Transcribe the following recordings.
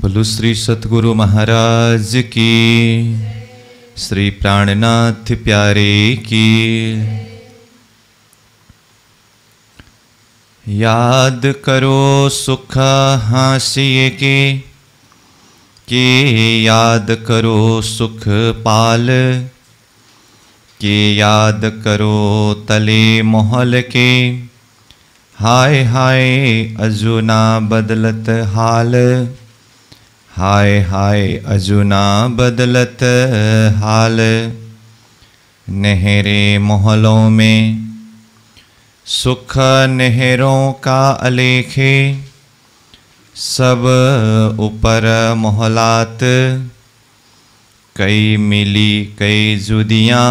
बोलो श्री सतगुरु महाराज की श्री प्राणनाथ प्यारे की याद करो सुख हासिए के के याद करो सुख पाल के याद करो तले मोहल के हाय हाय अजुना बदलत हाल हाय हाय अजुना बदलत हाल नहरे मोहलों में सुख नहरों का अलेखे सब ऊपर मोहलात कई मिली कई जुदियाँ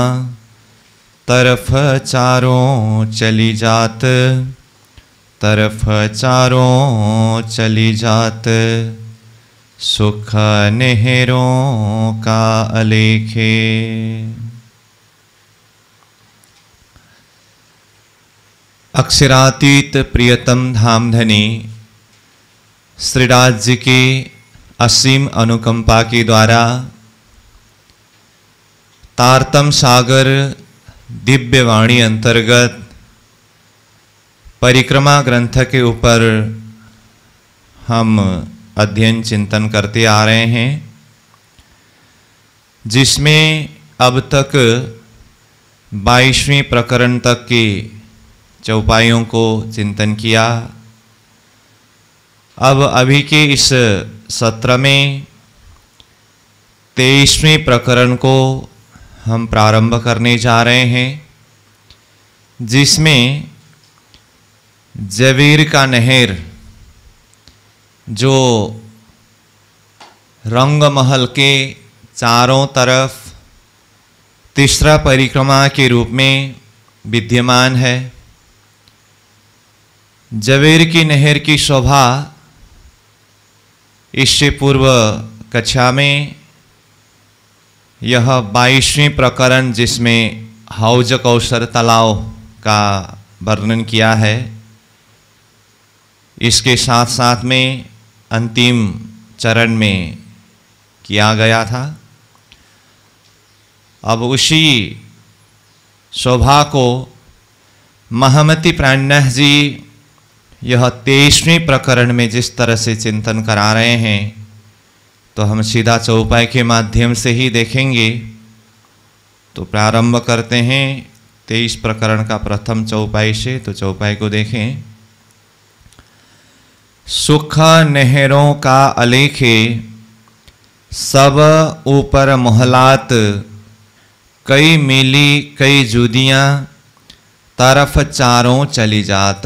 तरफ चारों चली जात तरफ चारों चली जात सुख नेहरों का अलेखे अक्षरातीत प्रियतम धामधनी श्रीराज जी की असीम अनुकंपा के द्वारा तारतम सागर दिव्य वाणी अंतर्गत परिक्रमा ग्रंथ के ऊपर हम अध्ययन चिंतन करते आ रहे हैं जिसमें अब तक बाईसवें प्रकरण तक के चौपाइयों को चिंतन किया अब अभी के इस सत्र में तेईसवें प्रकरण को हम प्रारंभ करने जा रहे हैं जिसमें जवीर का नहर जो रंग महल के चारों तरफ तीसरा परिक्रमा के रूप में विद्यमान है जवेर की नहर की शोभा इससे पूर्व कक्षा में यह बाईसवीं प्रकरण जिसमें हौज कौशर तालाव का वर्णन किया है इसके साथ साथ में अंतिम चरण में किया गया था अब उसी शोभा को महमती प्राणह जी यह तेईसवें प्रकरण में जिस तरह से चिंतन करा रहे हैं तो हम सीधा चौपाई के माध्यम से ही देखेंगे तो प्रारंभ करते हैं तेईस प्रकरण का प्रथम चौपाई से तो चौपाई को देखें सुख नहरों का अलेखे सब ऊपर मोहलात कई मिली कई जुदियाँ तरफ चारों चली जात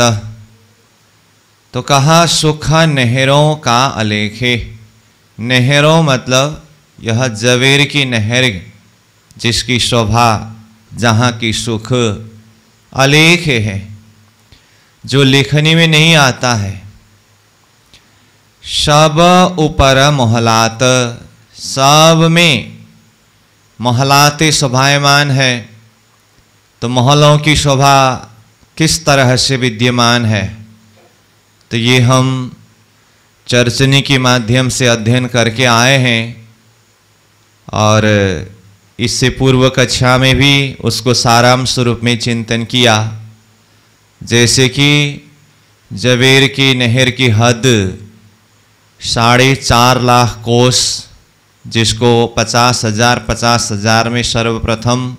तो कहा सुख नहरों का अलेखे नहरों मतलब यह जवेर की नहर जिसकी शोभा जहाँ की सुख अलेख है जो लिखने में नहीं आता है शब उपर मोहलात सब में मोहलाते शोभायमान है तो मोहलों की शोभा किस तरह से विद्यमान है तो ये हम चर्चनी के माध्यम से अध्ययन करके आए हैं और इससे पूर्व कक्षा में भी उसको साराम स्वरूप में चिंतन किया जैसे कि जवेर की नहर की हद साढ़े चार लाख कोष जिसको पचास हजार पचास हजार में सर्वप्रथम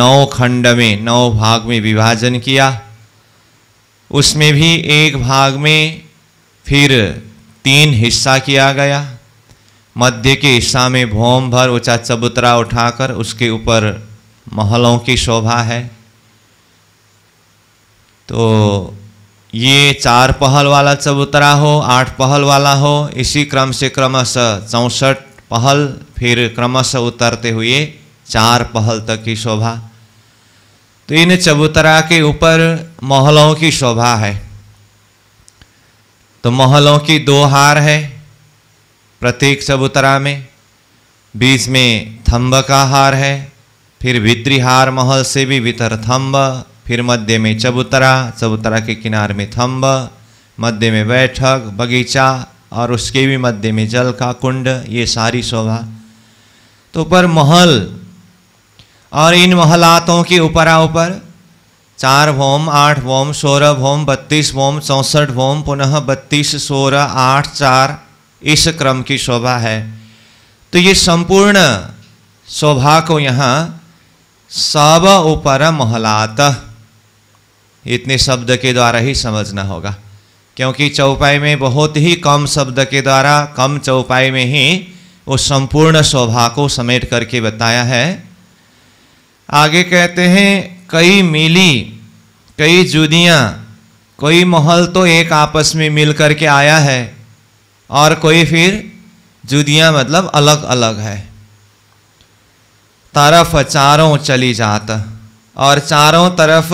नौ खंड में नौ भाग में विभाजन किया उसमें भी एक भाग में फिर तीन हिस्सा किया गया मध्य के हिस्सा में भौम भर ऊंचा चबूतरा उठाकर उसके ऊपर महलों की शोभा है तो ये चार पहल वाला चबूतरा हो आठ पहल वाला हो इसी क्रम से क्रमशः चौंसठ पहल फिर क्रमशः उतरते हुए चार पहल तक की शोभा तो इन चबूतरा के ऊपर महलों की शोभा है तो महलों की दो हार है प्रत्येक चबूतरा में बीच में थम्ब का हार है फिर भित्री हार महल से भी भीतर थम्ब फिर मध्य में चबूतरा चबूतरा के किनार में थम्ब मध्य में बैठक बगीचा और उसके भी मध्य में जल का कुंड ये सारी शोभा तो ऊपर महल और इन महलातों के ऊपरा ऊपर चार भोम आठ भोम सोलह भोम बत्तीस भोम चौंसठ भोम पुनः बत्तीस सोलह आठ चार इस क्रम की शोभा है तो ये संपूर्ण शोभा को यहाँ सब ऊपर महलात इतने शब्द के द्वारा ही समझना होगा क्योंकि चौपाई में बहुत ही कम शब्द के द्वारा कम चौपाई में ही वो संपूर्ण शोभा को समेट करके बताया है आगे कहते हैं कई मिली कई जुदियाँ कोई महल तो एक आपस में मिल कर के आया है और कोई फिर जुदियाँ मतलब अलग अलग है तरफ चारों चली जाता और चारों तरफ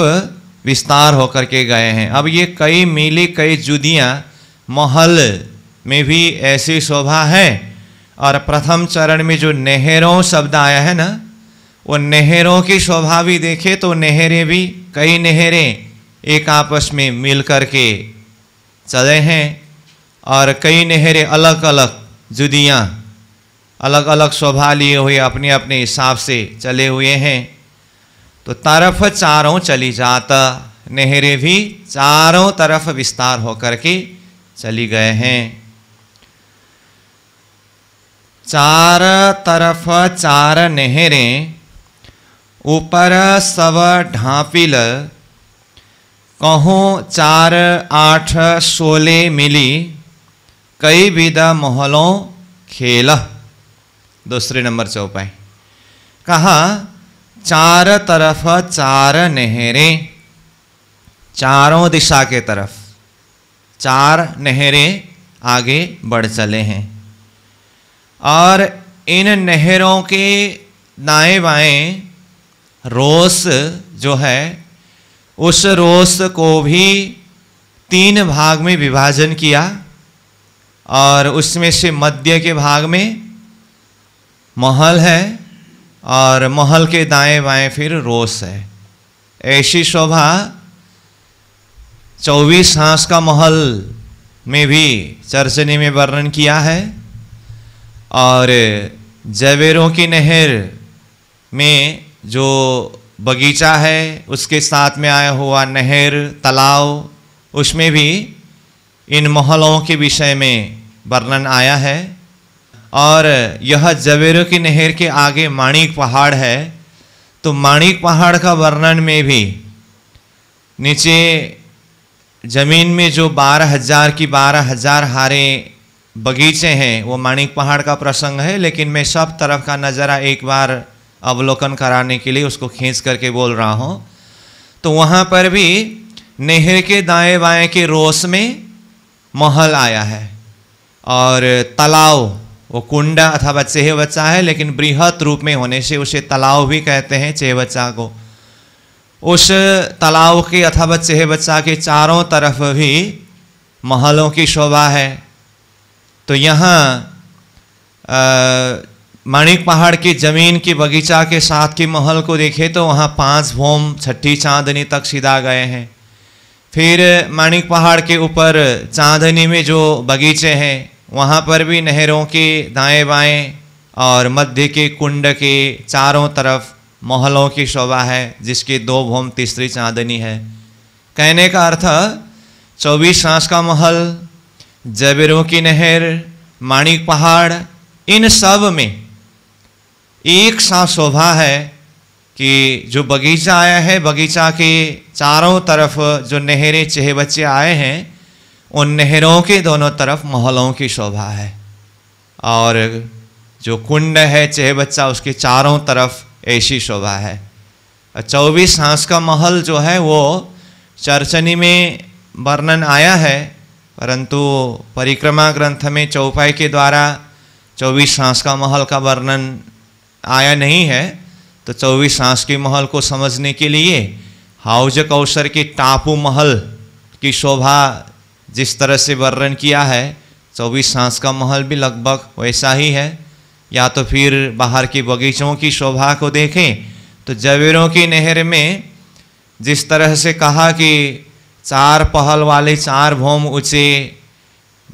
विस्तार होकर के गए हैं अब ये कई मिली कई जुदियाँ महल में भी ऐसी शोभा है और प्रथम चरण में जो नहरों शब्द आया है ना वो नहरों की शोभा भी देखे तो नहरें भी कई नहरें एक आपस में मिल कर के चले हैं और कई नहरें अलग अलग जुदियाँ अलग अलग शोभा लिए हुए अपने अपने हिसाब से चले हुए हैं तो तरफ चारों चली जाता नहरें भी चारों तरफ विस्तार होकर के चली गए हैं चार तरफ चार नहरें ऊपर सब ढांपिल कहो चार आठ सोले मिली कई विद मोहलों खेल दूसरे नंबर चौपाई कहा चार तरफ चार नहरें चारों दिशा के तरफ चार नहरें आगे बढ़ चले हैं और इन नहरों के दाएं बाएं रोस जो है उस रोस को भी तीन भाग में विभाजन किया और उसमें से मध्य के भाग में महल है और महल के दाएं बाएं फिर रोस है ऐसी शोभा चौबीस सांस का महल में भी चर्चनी में वर्णन किया है और जवेरों की नहर में जो बगीचा है उसके साथ में आया हुआ नहर तालाब उसमें भी इन महलों के विषय में वर्णन आया है और यह जवेरों की नहर के आगे माणिक पहाड़ है तो माणिक पहाड़ का वर्णन में भी नीचे जमीन में जो बारह हजार की बारह हजार हारे बगीचे हैं वो माणिक पहाड़ का प्रसंग है लेकिन मैं सब तरफ का नज़ारा एक बार अवलोकन कराने के लिए उसको खींच करके बोल रहा हूँ तो वहाँ पर भी नहर के दाएं बाएं के रोस में महल आया है और तालाब वो कुंडा अथवा चेहवचा है लेकिन बृहत रूप में होने से उसे तालाव भी कहते हैं चेहवचा को उस तालाव के अथवा चेहवचा के चारों तरफ भी महलों की शोभा है तो यहाँ माणिक पहाड़ की ज़मीन की बगीचा के साथ के महल को देखे तो वहाँ पांच भोम छठी चांदनी तक सीधा गए हैं फिर माणिक पहाड़ के ऊपर चांदनी में जो बगीचे हैं वहाँ पर भी नहरों के दाएं बाएं और मध्य के कुंड के चारों तरफ मोहलों की शोभा है जिसकी दो भूम तीसरी चांदनी है कहने का अर्थ चौबीस सांस का महल जबेरों की नहर माणिक पहाड़ इन सब में एक सा शोभा है कि जो बगीचा आया है बगीचा के चारों तरफ जो नहरें चेह बच्चे आए हैं उन नहरों के दोनों तरफ महलों की शोभा है और जो कुंड है चेह बच्चा उसके चारों तरफ ऐसी शोभा है चौबीस सांस का महल जो है वो चर्चनी में वर्णन आया है परंतु परिक्रमा ग्रंथ में चौपाई के द्वारा चौबीस सांस का महल का वर्णन आया नहीं है तो चौबीस सांस के महल को समझने के लिए हाउज कौशर के टापू महल की शोभा जिस तरह से वर्णन किया है चौबीस सांस का महल भी लगभग वैसा ही है या तो फिर बाहर के बगीचों की शोभा को देखें तो जवेरों की नहर में जिस तरह से कहा कि चार पहल वाले चार भोम ऊँचे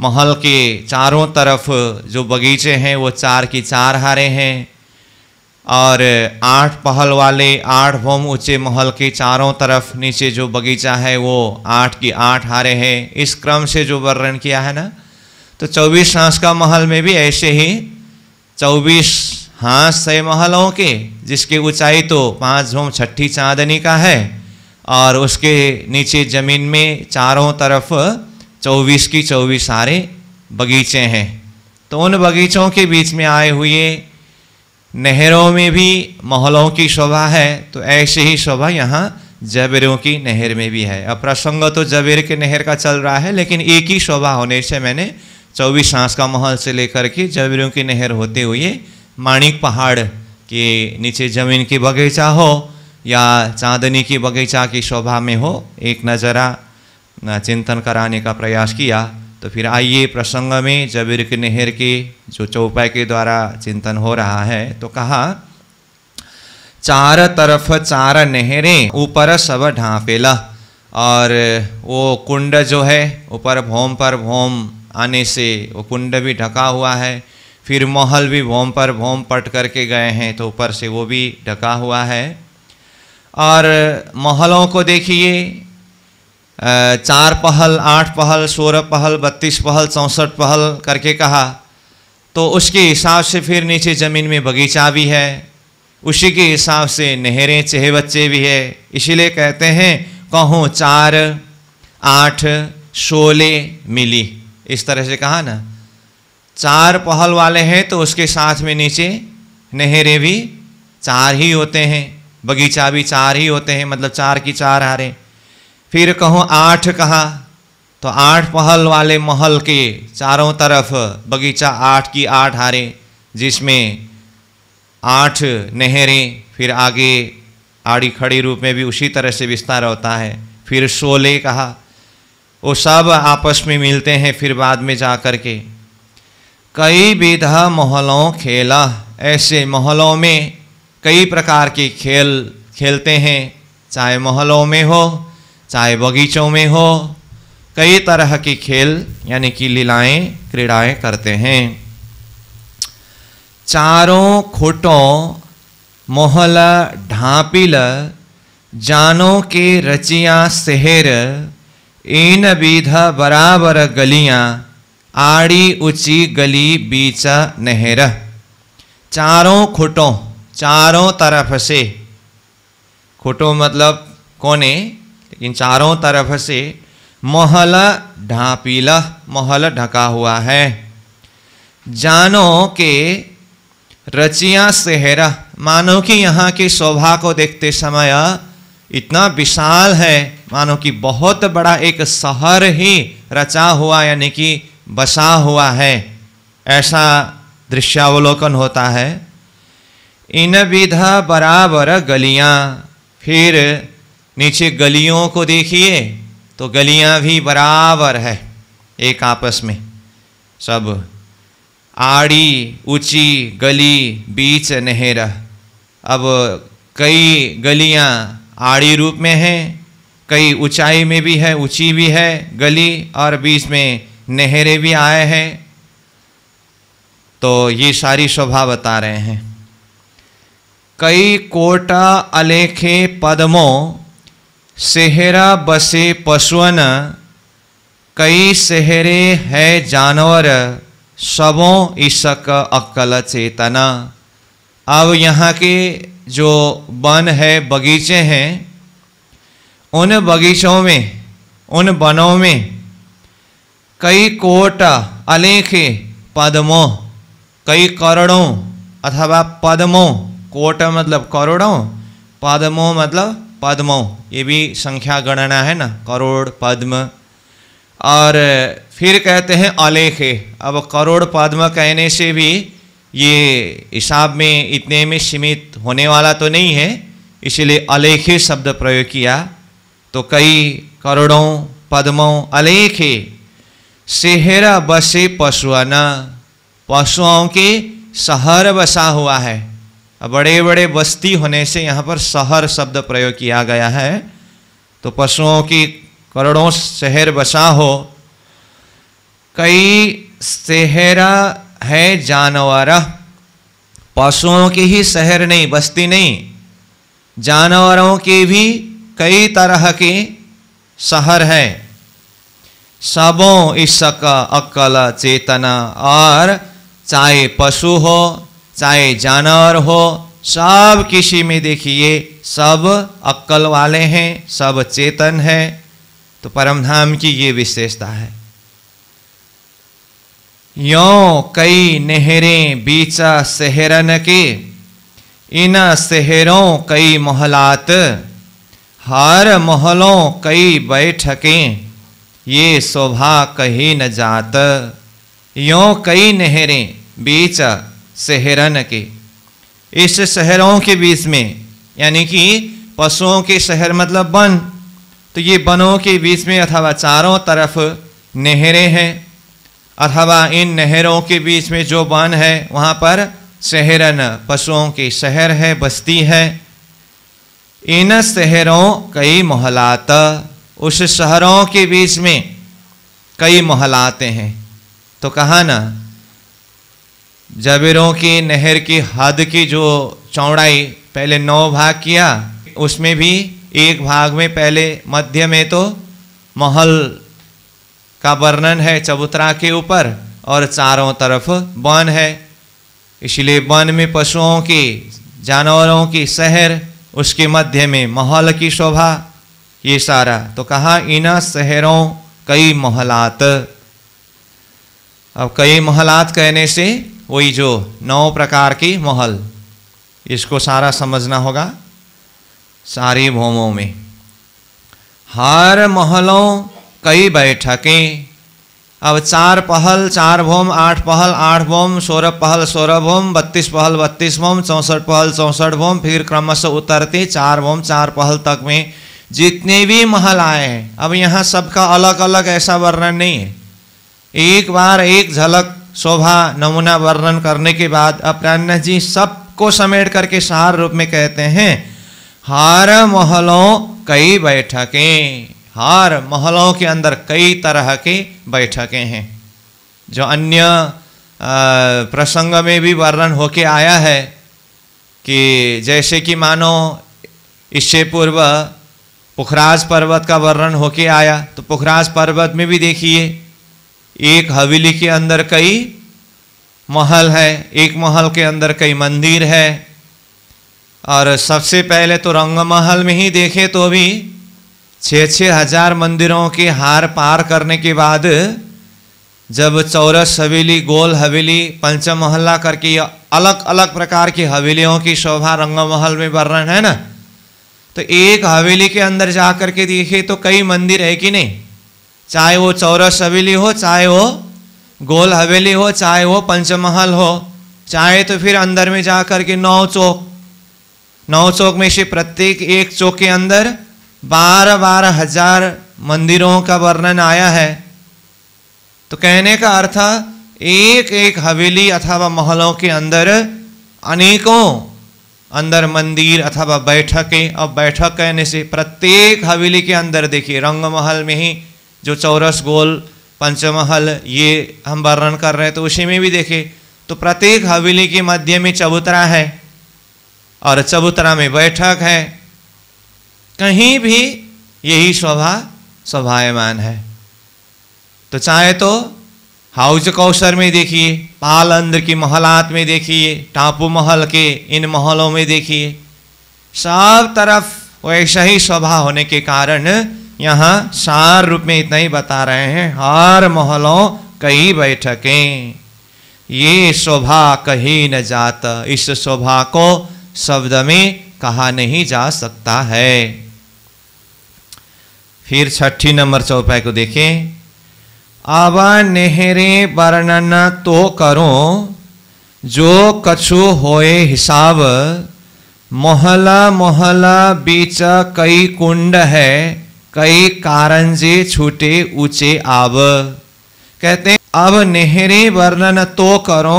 महल के चारों तरफ जो बगीचे हैं वो चार की चार हारे हैं और आठ पहल वाले आठ भौम ऊंचे महल के चारों तरफ नीचे जो बगीचा है वो आठ की आठ हारे हैं इस क्रम से जो वर्णन किया है ना तो चौबीस सांस का महल में भी ऐसे ही चौबीस हाँस है महलों के जिसकी ऊंचाई तो पाँच भूम छठी चांदनी का है और उसके नीचे ज़मीन में चारों तरफ चौबीस की चौबीस सारे बगीचे हैं तो उन बगीचों के बीच में आए हुए नहरों में भी महलों की शोभा है तो ऐसे ही शोभा यहाँ जबेरों की नहर में भी है अब प्रसंग तो जबेर के नहर का चल रहा है लेकिन एक ही शोभा होने से मैंने चौबीस सांस का महल से लेकर के जबेरों की नहर होते हुए माणिक पहाड़ के नीचे जमीन की बगीचा हो या चांदनी की बगीचा की शोभा में हो एक नज़रा चिंतन कराने का प्रयास किया तो फिर आइए प्रसंग में जबीर के नेहर के जो चौपाई के द्वारा चिंतन हो रहा है तो कहा चार तरफ चार नहरें ऊपर सब ढांपेला और वो कुंड जो है ऊपर भोम पर भोम आने से वो कुंड भी ढका हुआ है फिर महल भी भोम पर भोम पट करके गए हैं तो ऊपर से वो भी ढका हुआ है और महलों को देखिए चार पहल आठ पहल सोलह पहल बत्तीस पहल चौंसठ पहल करके कहा तो उसके हिसाब से फिर नीचे ज़मीन में बगीचा भी है उसी के हिसाब से नहरें चेहे बच्चे भी है इसीलिए कहते हैं कहो चार आठ सोले मिली इस तरह से कहा ना चार पहल वाले हैं तो उसके साथ में नीचे नहरें भी चार ही होते हैं बगीचा भी चार ही होते हैं मतलब चार की चार हारें फिर कहूँ आठ कहा तो आठ पहल वाले महल के चारों तरफ बगीचा आठ की आठ हारे जिसमें आठ नहरें फिर आगे आड़ी खड़ी रूप में भी उसी तरह से विस्तार होता है फिर शोले कहा वो सब आपस में मिलते हैं फिर बाद में जा कर के कई विधा मोहल्लों खेला ऐसे मोहल्लों में कई प्रकार के खेल खेलते हैं चाहे मोहल्लों में हो चाहे बगीचों में हो कई तरह के खेल यानी कि लीलाएं क्रीड़ाएं करते हैं चारों खोटों मोहल ढापिल जानो के रचिया शहर इन विध बराबर गलियां आड़ी ऊंची गली बीच नहर चारों खुटों चारों तरफ से खुटों मतलब कोने इन चारों तरफ से महल ढापील महल ढका हुआ है जानो के रचिया सेहरा मानो कि यहाँ की शोभा को देखते समय इतना विशाल है मानो कि बहुत बड़ा एक शहर ही रचा हुआ यानी कि बसा हुआ है ऐसा दृश्यावलोकन होता है इन विधा बराबर गलियाँ फिर नीचे गलियों को देखिए तो गलियां भी बराबर है एक आपस में सब आड़ी ऊंची गली बीच नहर अब कई गलियां आड़ी रूप में हैं कई ऊंचाई में भी है ऊंची भी है गली और बीच में नहरें भी आए हैं तो ये सारी शोभा बता रहे हैं कई कोटा अलेखे पद्मों सेहरा बसे पशुअन कई सेहरे है जानवर सबों ईशक अक्कल चेतना अब यहाँ के जो वन है बगीचे हैं उन बगीचों में उन वनों में कई कोट अलेखे पद्मों कई करोड़ों अथवा पद्मों कोट मतलब करोड़ों पद्मों मतलब पद्मों ये भी संख्या गणना है ना करोड़ पद्म और फिर कहते हैं अलेखे अब करोड़ पद्म कहने से भी ये हिसाब में इतने में सीमित होने वाला तो नहीं है इसलिए अलेखे शब्द प्रयोग किया तो कई करोड़ों पद्मों अलेखे सेहरा बसे पशुआना पशुओं के शहर बसा हुआ है बड़े बड़े बस्ती होने से यहाँ पर शहर शब्द प्रयोग किया गया है तो पशुओं की करोड़ों शहर बसा हो कई शहरा है जानवर पशुओं की ही शहर नहीं बस्ती नहीं जानवरों के भी कई तरह के शहर है सबों इशक अकल चेतना और चाहे पशु हो चाहे जानवर हो सब किसी में देखिए सब अक्कल वाले हैं सब चेतन है तो परमधाम की ये विशेषता है यो कई नहरें बीचा शहरन के इन शहरों कई मोहलात हर मोहलों कई बैठकें ये शोभा कही न जात यो कई नहरें बीच सहरन के इस शहरों के बीच में यानी कि पशुओं के शहर मतलब वन तो ये वनों के बीच में अथवा चारों तरफ नहरें हैं अथवा इन नहरों के बीच में जो वन है वहाँ पर शहरन पशुओं के शहर है बस्ती है इन शहरों कई मोहलात उस शहरों के बीच में कई मोहलाते हैं तो कहा ना जबेरों की नहर की हद की जो चौड़ाई पहले नौ भाग किया उसमें भी एक भाग में पहले मध्य में तो महल का वर्णन है चबूतरा के ऊपर और चारों तरफ वन है इसलिए वन में पशुओं की जानवरों की शहर उसके मध्य में महल की शोभा ये सारा तो कहा इन शहरों कई महलात अब कई महलात कहने से वही जो नौ प्रकार की महल इसको सारा समझना होगा सारी भूमों में हर महलों कई बैठकें अब चार पहल चार भूम आठ पहल आठ भोम सोलह पहल सोलह भोम बत्तीस पहल बत्तीस भोम चौंसठ पहल चौंसठ भूम फिर क्रमशः उतरते चार भोम चार पहल तक में जितने भी महल आए हैं अब यहाँ सबका अलग अलग ऐसा वर्णन नहीं है एक बार एक झलक शोभा नमूना वर्णन करने के बाद अपराह्न जी सबको समेट करके सार रूप में कहते हैं हार महलों कई बैठकें हार महलों के अंदर कई तरह के बैठकें हैं जो अन्य प्रसंग में भी वर्णन होके आया है कि जैसे कि मानो इससे पूर्व पुखराज पर्वत का वर्णन होके आया तो पुखराज पर्वत में भी देखिए एक हवेली के अंदर कई महल है एक महल के अंदर कई मंदिर है और सबसे पहले तो रंगमहल में ही देखे तो भी छः छः हजार मंदिरों के हार पार करने के बाद जब चौरस हवेली गोल हवेली पंचम मोहल्ला करके अलग अलग प्रकार की हवेलियों की शोभा रंगमहल में वर्णन है ना तो एक हवेली के अंदर जा कर के देखे तो कई मंदिर है कि नहीं चाहे वो चौरस हवेली हो चाहे वो गोल हवेली हो चाहे वो पंचमहल हो चाहे तो फिर अंदर में जा के नौ चौक नौ चौक में से प्रत्येक एक चौक के अंदर बारह बारह हजार मंदिरों का वर्णन आया है तो कहने का अर्थ एक एक हवेली अथवा महलों के अंदर अनेकों अंदर मंदिर अथवा बैठकें और बैठक कहने से प्रत्येक हवेली के अंदर देखिए रंग महल में ही जो चौरस गोल पंचमहल ये हम वर्णन कर रहे हैं तो उसी में भी देखें तो प्रत्येक हवेली के मध्य में चबूतरा है और चबूतरा में बैठक है कहीं भी यही शोभा स्वभायमान है तो चाहे तो हाउज कौशर में देखिए पाल अंदर की महलात में देखिए टापू महल के इन महलों में देखिए सब तरफ वैसा ही स्वभा होने के कारण यहाँ सार रूप में इतना ही बता रहे हैं हर मोहल्लों कई बैठकें ये शोभा कही न जात इस शोभा को शब्द में कहा नहीं जा सकता है फिर छठी नंबर चौपाई को देखें अब नेहरे वर्णन तो करो जो कछु होए हिसाब मोहला मोहला बीच कई कुंड है कई कारण जे छूटे ऊंचे आव कहते हैं अब नहरें वर्णन तो करो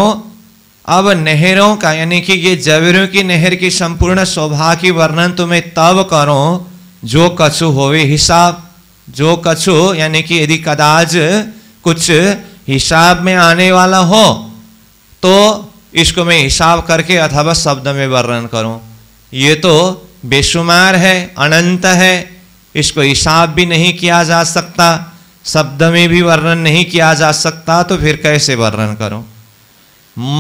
अब नहरों का यानी कि ये जवेरों की नहर की संपूर्ण शोभा की वर्णन तुम्हें तब करो जो कछु होवे हिसाब जो कछु यानी कि यदि कदाच कुछ हिसाब में आने वाला हो तो इसको मैं हिसाब करके अथवा शब्द में वर्णन करूं ये तो बेशुमार है अनंत है इसको हिसाब भी नहीं किया जा सकता शब्द में भी वर्णन नहीं किया जा सकता तो फिर कैसे वर्णन करो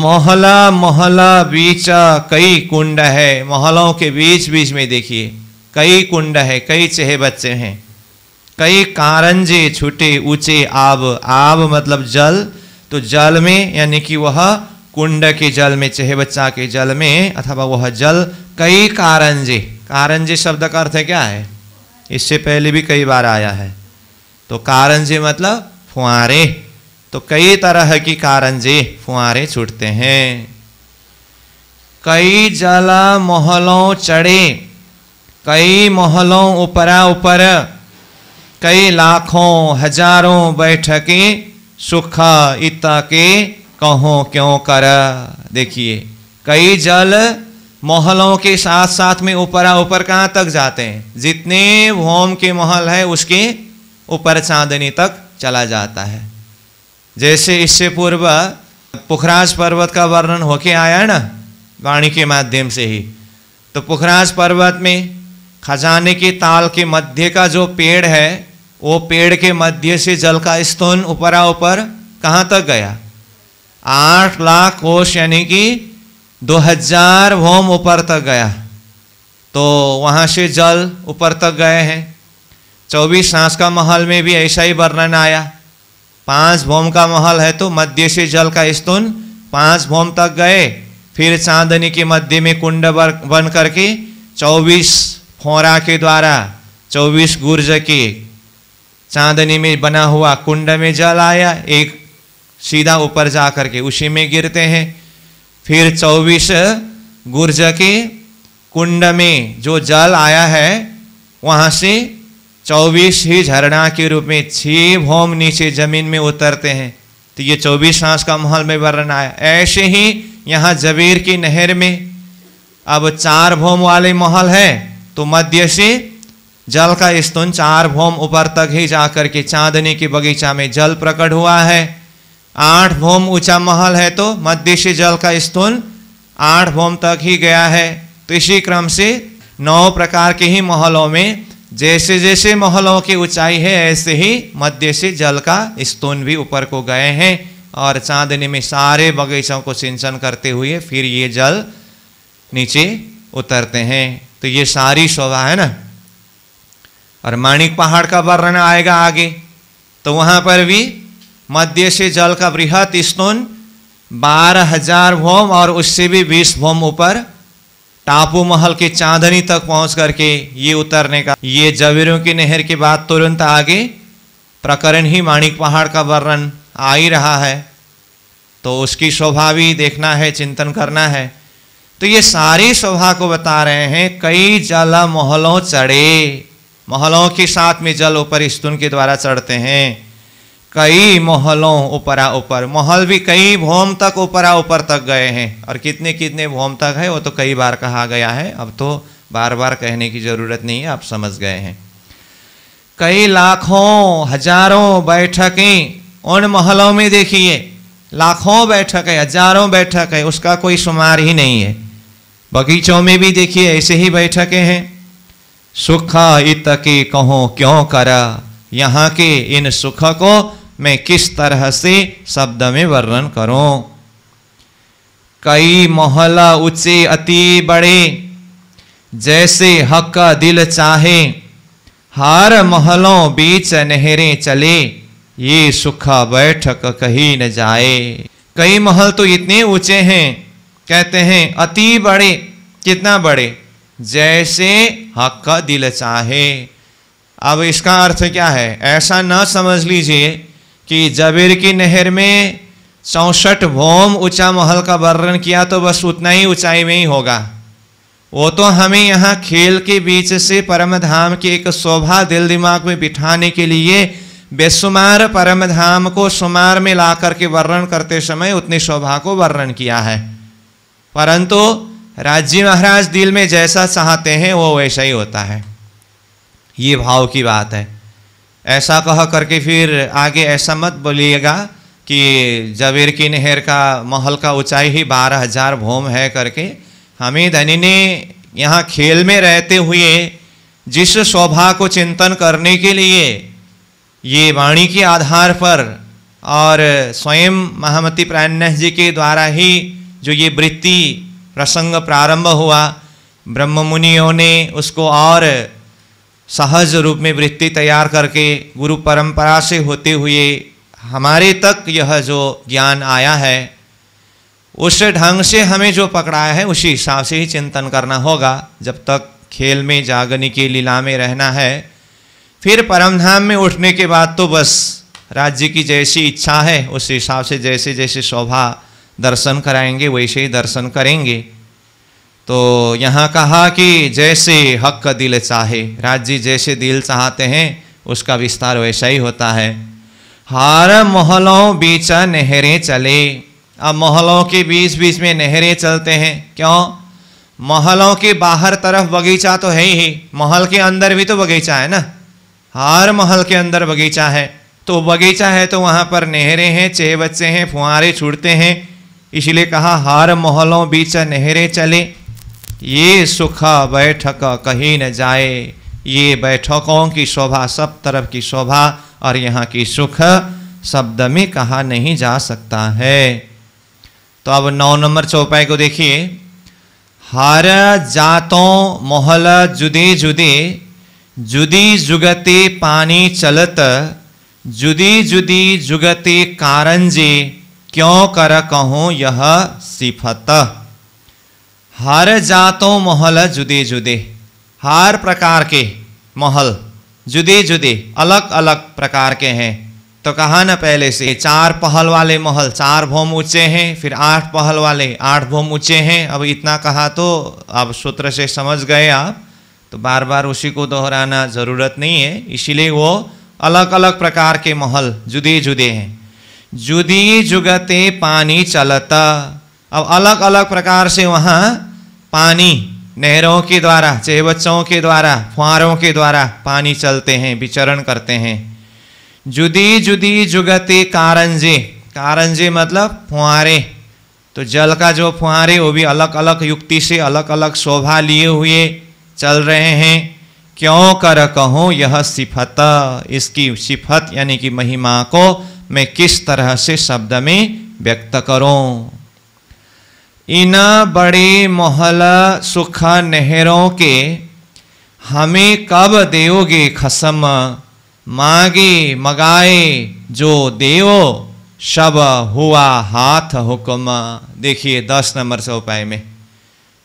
मोहला मोहला बीच कई कुंड है मोहलों के बीच बीच में देखिए कई कुंड है कई चेहे बच्चे हैं कई कारंजे छूटे ऊंचे आब आब मतलब जल तो जल में यानी कि वह कुंड के जल में चेहे बच्चा के जल में अथवा वह जल कई कारंजे कारंजे शब्द का अर्थ है क्या है इससे पहले भी कई बार आया है तो कारण से मतलब फुआरे तो कई तरह की कारण से फुआरे छूटते हैं कई जला मोहलों चढ़े कई मोहलों ऊपरा ऊपर कई लाखों हजारों बैठके सुख इता के कहो क्यों कर देखिए कई जल मोहलों के साथ साथ में ऊपरा ऊपर कहाँ तक जाते हैं जितने होम के मोहल है उसके ऊपर चांदनी तक चला जाता है जैसे इससे पूर्व पुखराज पर्वत का वर्णन होके आया ना वाणी के माध्यम से ही तो पुखराज पर्वत में खजाने के ताल के मध्य का जो पेड़ है वो पेड़ के मध्य से जल का स्तून ऊपरा ऊपर कहाँ तक गया आठ लाख कोष यानी कि 2000 होम ऊपर तक गया तो वहाँ से जल ऊपर तक गए हैं चौबीस सांस का महल में भी ऐसा ही वर्णन आया पांच भोम का महल है तो मध्य से जल का स्तून पांच भोम तक गए फिर चांदनी के मध्य में कुंड बन करके चौबीस फोरा के द्वारा चौबीस गुर्ज के चांदनी में बना हुआ कुंड में जल आया एक सीधा ऊपर जा करके उसी में गिरते हैं फिर चौबीस गुर्ज के कुंड में जो जल आया है वहाँ से चौबीस ही झरना के रूप में छः भोम नीचे जमीन में उतरते हैं तो ये चौबीस सांस का महल में वर्णन आया ऐसे ही यहाँ जबीर की नहर में अब चार भोम वाले महल है तो मध्य से जल का स्तुन चार भोम ऊपर तक ही जाकर के चांदनी के बगीचा में जल प्रकट हुआ है आठ भूम ऊंचा महल है तो मध्य से जल का स्थूल आठ भूम तक ही गया है तो इसी क्रम से नौ प्रकार के ही महलों में जैसे जैसे महलों की ऊंचाई है ऐसे ही मध्य से जल का स्तून भी ऊपर को गए हैं और चांदनी में सारे बगीचों को सिंचन करते हुए फिर ये जल नीचे उतरते हैं तो ये सारी शोभा है ना और माणिक पहाड़ का वर्णन आएगा आगे तो वहां पर भी मध्य से जल का बृहत स्तून बारह हजार भोम और उससे भी बीस भोम ऊपर टापू महल की चांदनी तक पहुंच करके ये उतरने का ये जवेरों की नहर के बाद तुरंत आगे प्रकरण ही माणिक पहाड़ का वर्णन आ ही रहा है तो उसकी शोभा भी देखना है चिंतन करना है तो ये सारी शोभा को बता रहे हैं कई जल महलों चढ़े महलों के साथ में जल ऊपर स्तून के द्वारा चढ़ते हैं कई मोहलों ऊपरा ऊपर मोहल भी कई भोम तक ऊपरा ऊपर तक गए हैं और कितने कितने भोम तक है वो तो कई बार कहा गया है अब तो बार बार कहने की ज़रूरत नहीं है आप समझ गए हैं कई लाखों हजारों बैठकें उन महलों में देखिए लाखों बैठक है हजारों बैठक है उसका कोई शुमार ही नहीं है बगीचों में भी देखिए ऐसे ही बैठकें हैं सुखा इतके कहो क्यों करा यहाँ के इन सुख को मैं किस तरह से शब्द में वर्णन करूं कई मोहला ऊंचे अति बड़े जैसे हक का दिल चाहे हार महलों बीच नहरे चले ये सुखा बैठक कहीं न जाए कई महल तो इतने ऊंचे हैं कहते हैं अति बड़े कितना बड़े जैसे हक का दिल चाहे अब इसका अर्थ क्या है ऐसा ना समझ लीजिए कि जबीर की नहर में चौंसठ भोम ऊंचा महल का वर्णन किया तो बस उतना ही ऊंचाई में ही होगा वो तो हमें यहाँ खेल के बीच से परम धाम की एक शोभा दिल दिमाग में बिठाने के लिए बेसुमार परम धाम को सुमार में ला करके वर्णन करते समय उतनी शोभा को वर्णन किया है परंतु राज्य महाराज दिल में जैसा चाहते हैं वो वैसा ही होता है ये भाव की बात है ऐसा कह करके फिर आगे ऐसा मत बोलिएगा कि जबीर की नहर का महल का ऊंचाई ही बारह हजार भोम है करके हमें धनी ने यहाँ खेल में रहते हुए जिस शोभा को चिंतन करने के लिए ये वाणी के आधार पर और स्वयं महामती प्राणनाथ जी के द्वारा ही जो ये वृत्ति प्रसंग प्रारंभ हुआ ब्रह्म मुनियों ने उसको और सहज रूप में वृत्ति तैयार करके गुरु परंपरा से होते हुए हमारे तक यह जो ज्ञान आया है उस ढंग से हमें जो पकड़ाया है उसी हिसाब से ही चिंतन करना होगा जब तक खेल में जागने की लीला में रहना है फिर परमधाम में उठने के बाद तो बस राज्य की जैसी इच्छा है उस हिसाब से जैसे जैसे शोभा दर्शन कराएंगे वैसे ही दर्शन करेंगे तो यहाँ कहा कि जैसे हक का दिल चाहे राज्य जैसे दिल चाहते हैं उसका विस्तार वैसा ही होता है हर मोहल्लों बीच नहरें चले अब मोहल्लों के बीच बीच में नहरें चलते हैं क्यों मोहल्लों के बाहर तरफ बगीचा तो है ही महल के अंदर भी तो बगीचा है ना हर महल के अंदर बगीचा है तो बगीचा है तो वहाँ पर नहरें हैं चे बच्चे हैं फुहारे छूटते हैं इसलिए कहा हर मोहल्लों बीच नहरें चले ये सुख बैठक कहीं न जाए ये बैठकों की शोभा सब तरफ की शोभा और यहाँ की सुख शब्द में कहा नहीं जा सकता है तो अब नौ नंबर चौपाई को देखिए हर जातों मोहल जुदे जुदे जुदी जुगते पानी चलत जुदी जुदी जुगते कारंजे क्यों कर कहूँ यह सिफत हर जातों महल जुदे जुदे हर प्रकार के महल जुदे जुदे अलग अलग प्रकार के हैं तो कहा ना पहले से चार पहल वाले महल चार भूम ऊंचे हैं फिर आठ पहल वाले आठ भूम ऊंचे हैं अब इतना कहा तो आप सूत्र से समझ गए आप तो बार बार उसी को दोहराना ज़रूरत नहीं है इसीलिए वो अलग अलग प्रकार के महल जुदे जुदे हैं जुदी जुगते पानी चलता अब अलग अलग प्रकार से वहाँ पानी नहरों के द्वारा बच्चों के द्वारा फुहारों के द्वारा पानी चलते हैं विचरण करते हैं जुदी जुदी जुगते कारंजे कारंजे मतलब फुहारे तो जल का जो फुहारे वो भी अलग अलग युक्ति से अलग अलग शोभा लिए हुए चल रहे हैं क्यों कर कहो यह सिफत इसकी सिफत यानी कि महिमा को मैं किस तरह से शब्द में व्यक्त करूं इन बड़े मोहल सुख नहरों के हमें कब देओगे खसम मांगे मगाए जो देओ शब हुआ हाथ हुक्म देखिए दस नंबर से उपाय में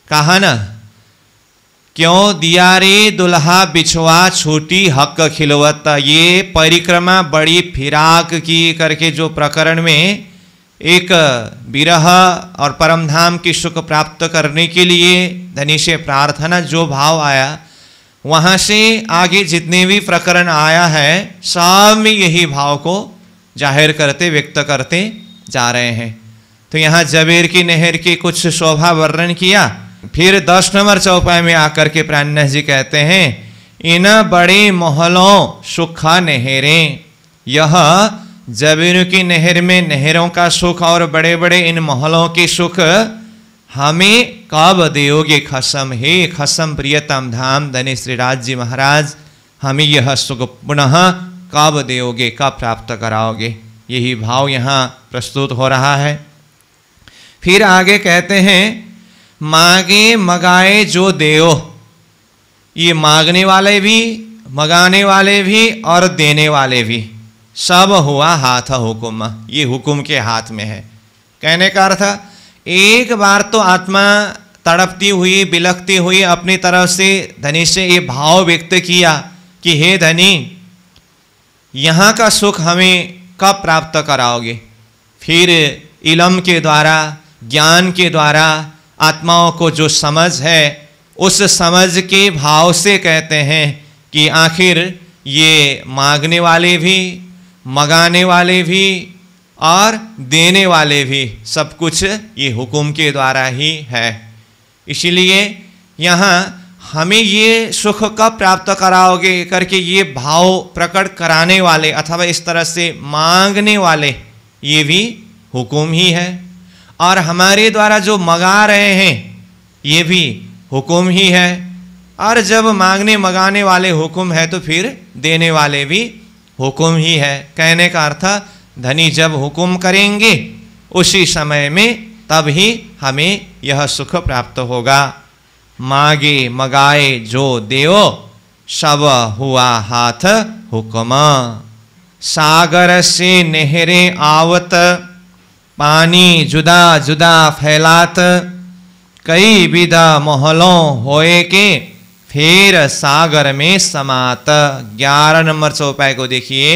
कहा ना क्यों दिया रे दुल्हा बिछुआ छोटी हक खिलवत ये परिक्रमा बड़ी फिराक की करके जो प्रकरण में एक विरह और परमधाम की सुख प्राप्त करने के लिए धनी से प्रार्थना जो भाव आया वहाँ से आगे जितने भी प्रकरण आया है सब यही भाव को जाहिर करते व्यक्त करते जा रहे हैं तो यहाँ जबेर की नहर की कुछ शोभा वर्णन किया फिर दस नंबर चौपाई में आकर के प्राणनाथ जी कहते हैं इन बड़े मोहलों सुखा नहरें यह जबीन की नहर में नहरों का सुख और बड़े बड़े इन महलों की सुख हमें कब दियोगे खसम हे खसम प्रियतम धाम धने श्री राज्य महाराज हमें यह सुख पुनः कब दियोगे कब प्राप्त कराओगे यही भाव यहाँ प्रस्तुत हो रहा है फिर आगे कहते हैं मांगे मगाए जो देओ ये मांगने वाले भी मगाने वाले भी और देने वाले भी सब हुआ हाथ हुकुम ये हुकुम के हाथ में है कहने का अर्थ एक बार तो आत्मा तड़पती हुई बिलखती हुई अपनी तरफ से धनी से ये भाव व्यक्त किया कि हे धनी यहाँ का सुख हमें कब प्राप्त कराओगे फिर इलम के द्वारा ज्ञान के द्वारा आत्माओं को जो समझ है उस समझ के भाव से कहते हैं कि आखिर ये मांगने वाले भी मंगाने वाले भी और देने वाले भी सब कुछ ये हुक्म के द्वारा ही है इसीलिए यहाँ हमें ये सुख कब प्राप्त कराओगे करके ये भाव प्रकट कराने वाले अथवा इस तरह से मांगने वाले ये भी हुक्म ही है और हमारे द्वारा जो मंगा रहे हैं ये भी हुक्म ही है और जब मांगने मंगाने वाले हुक्म है तो फिर देने वाले भी हुक्म ही है कहने का अर्थ धनी जब हुक्म करेंगे उसी समय में तब ही हमें यह सुख प्राप्त होगा मागे मगाए जो देव सब हुआ हाथ हुक्म सागर से नहरे आवत पानी जुदा जुदा फैलात कई विधा मोहलों होए के फिर सागर में समात ग्यारह नंबर चौपाय को देखिए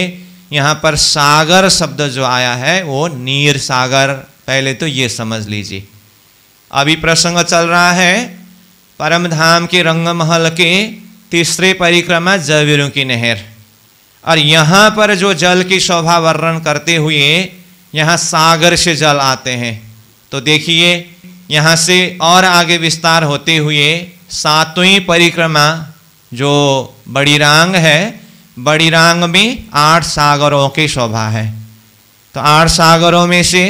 यहाँ पर सागर शब्द जो आया है वो नीर सागर पहले तो ये समझ लीजिए अभी प्रसंग चल रहा है परम धाम के रंगमहल के तीसरे परिक्रमा जवीरों की नहर और यहाँ पर जो जल की शोभा वर्णन करते हुए यहाँ सागर से जल आते हैं तो देखिए यहाँ से और आगे विस्तार होते हुए सातवीं परिक्रमा जो बड़ी रांग है बड़ी रांग में आठ सागरों की शोभा है तो आठ सागरों में से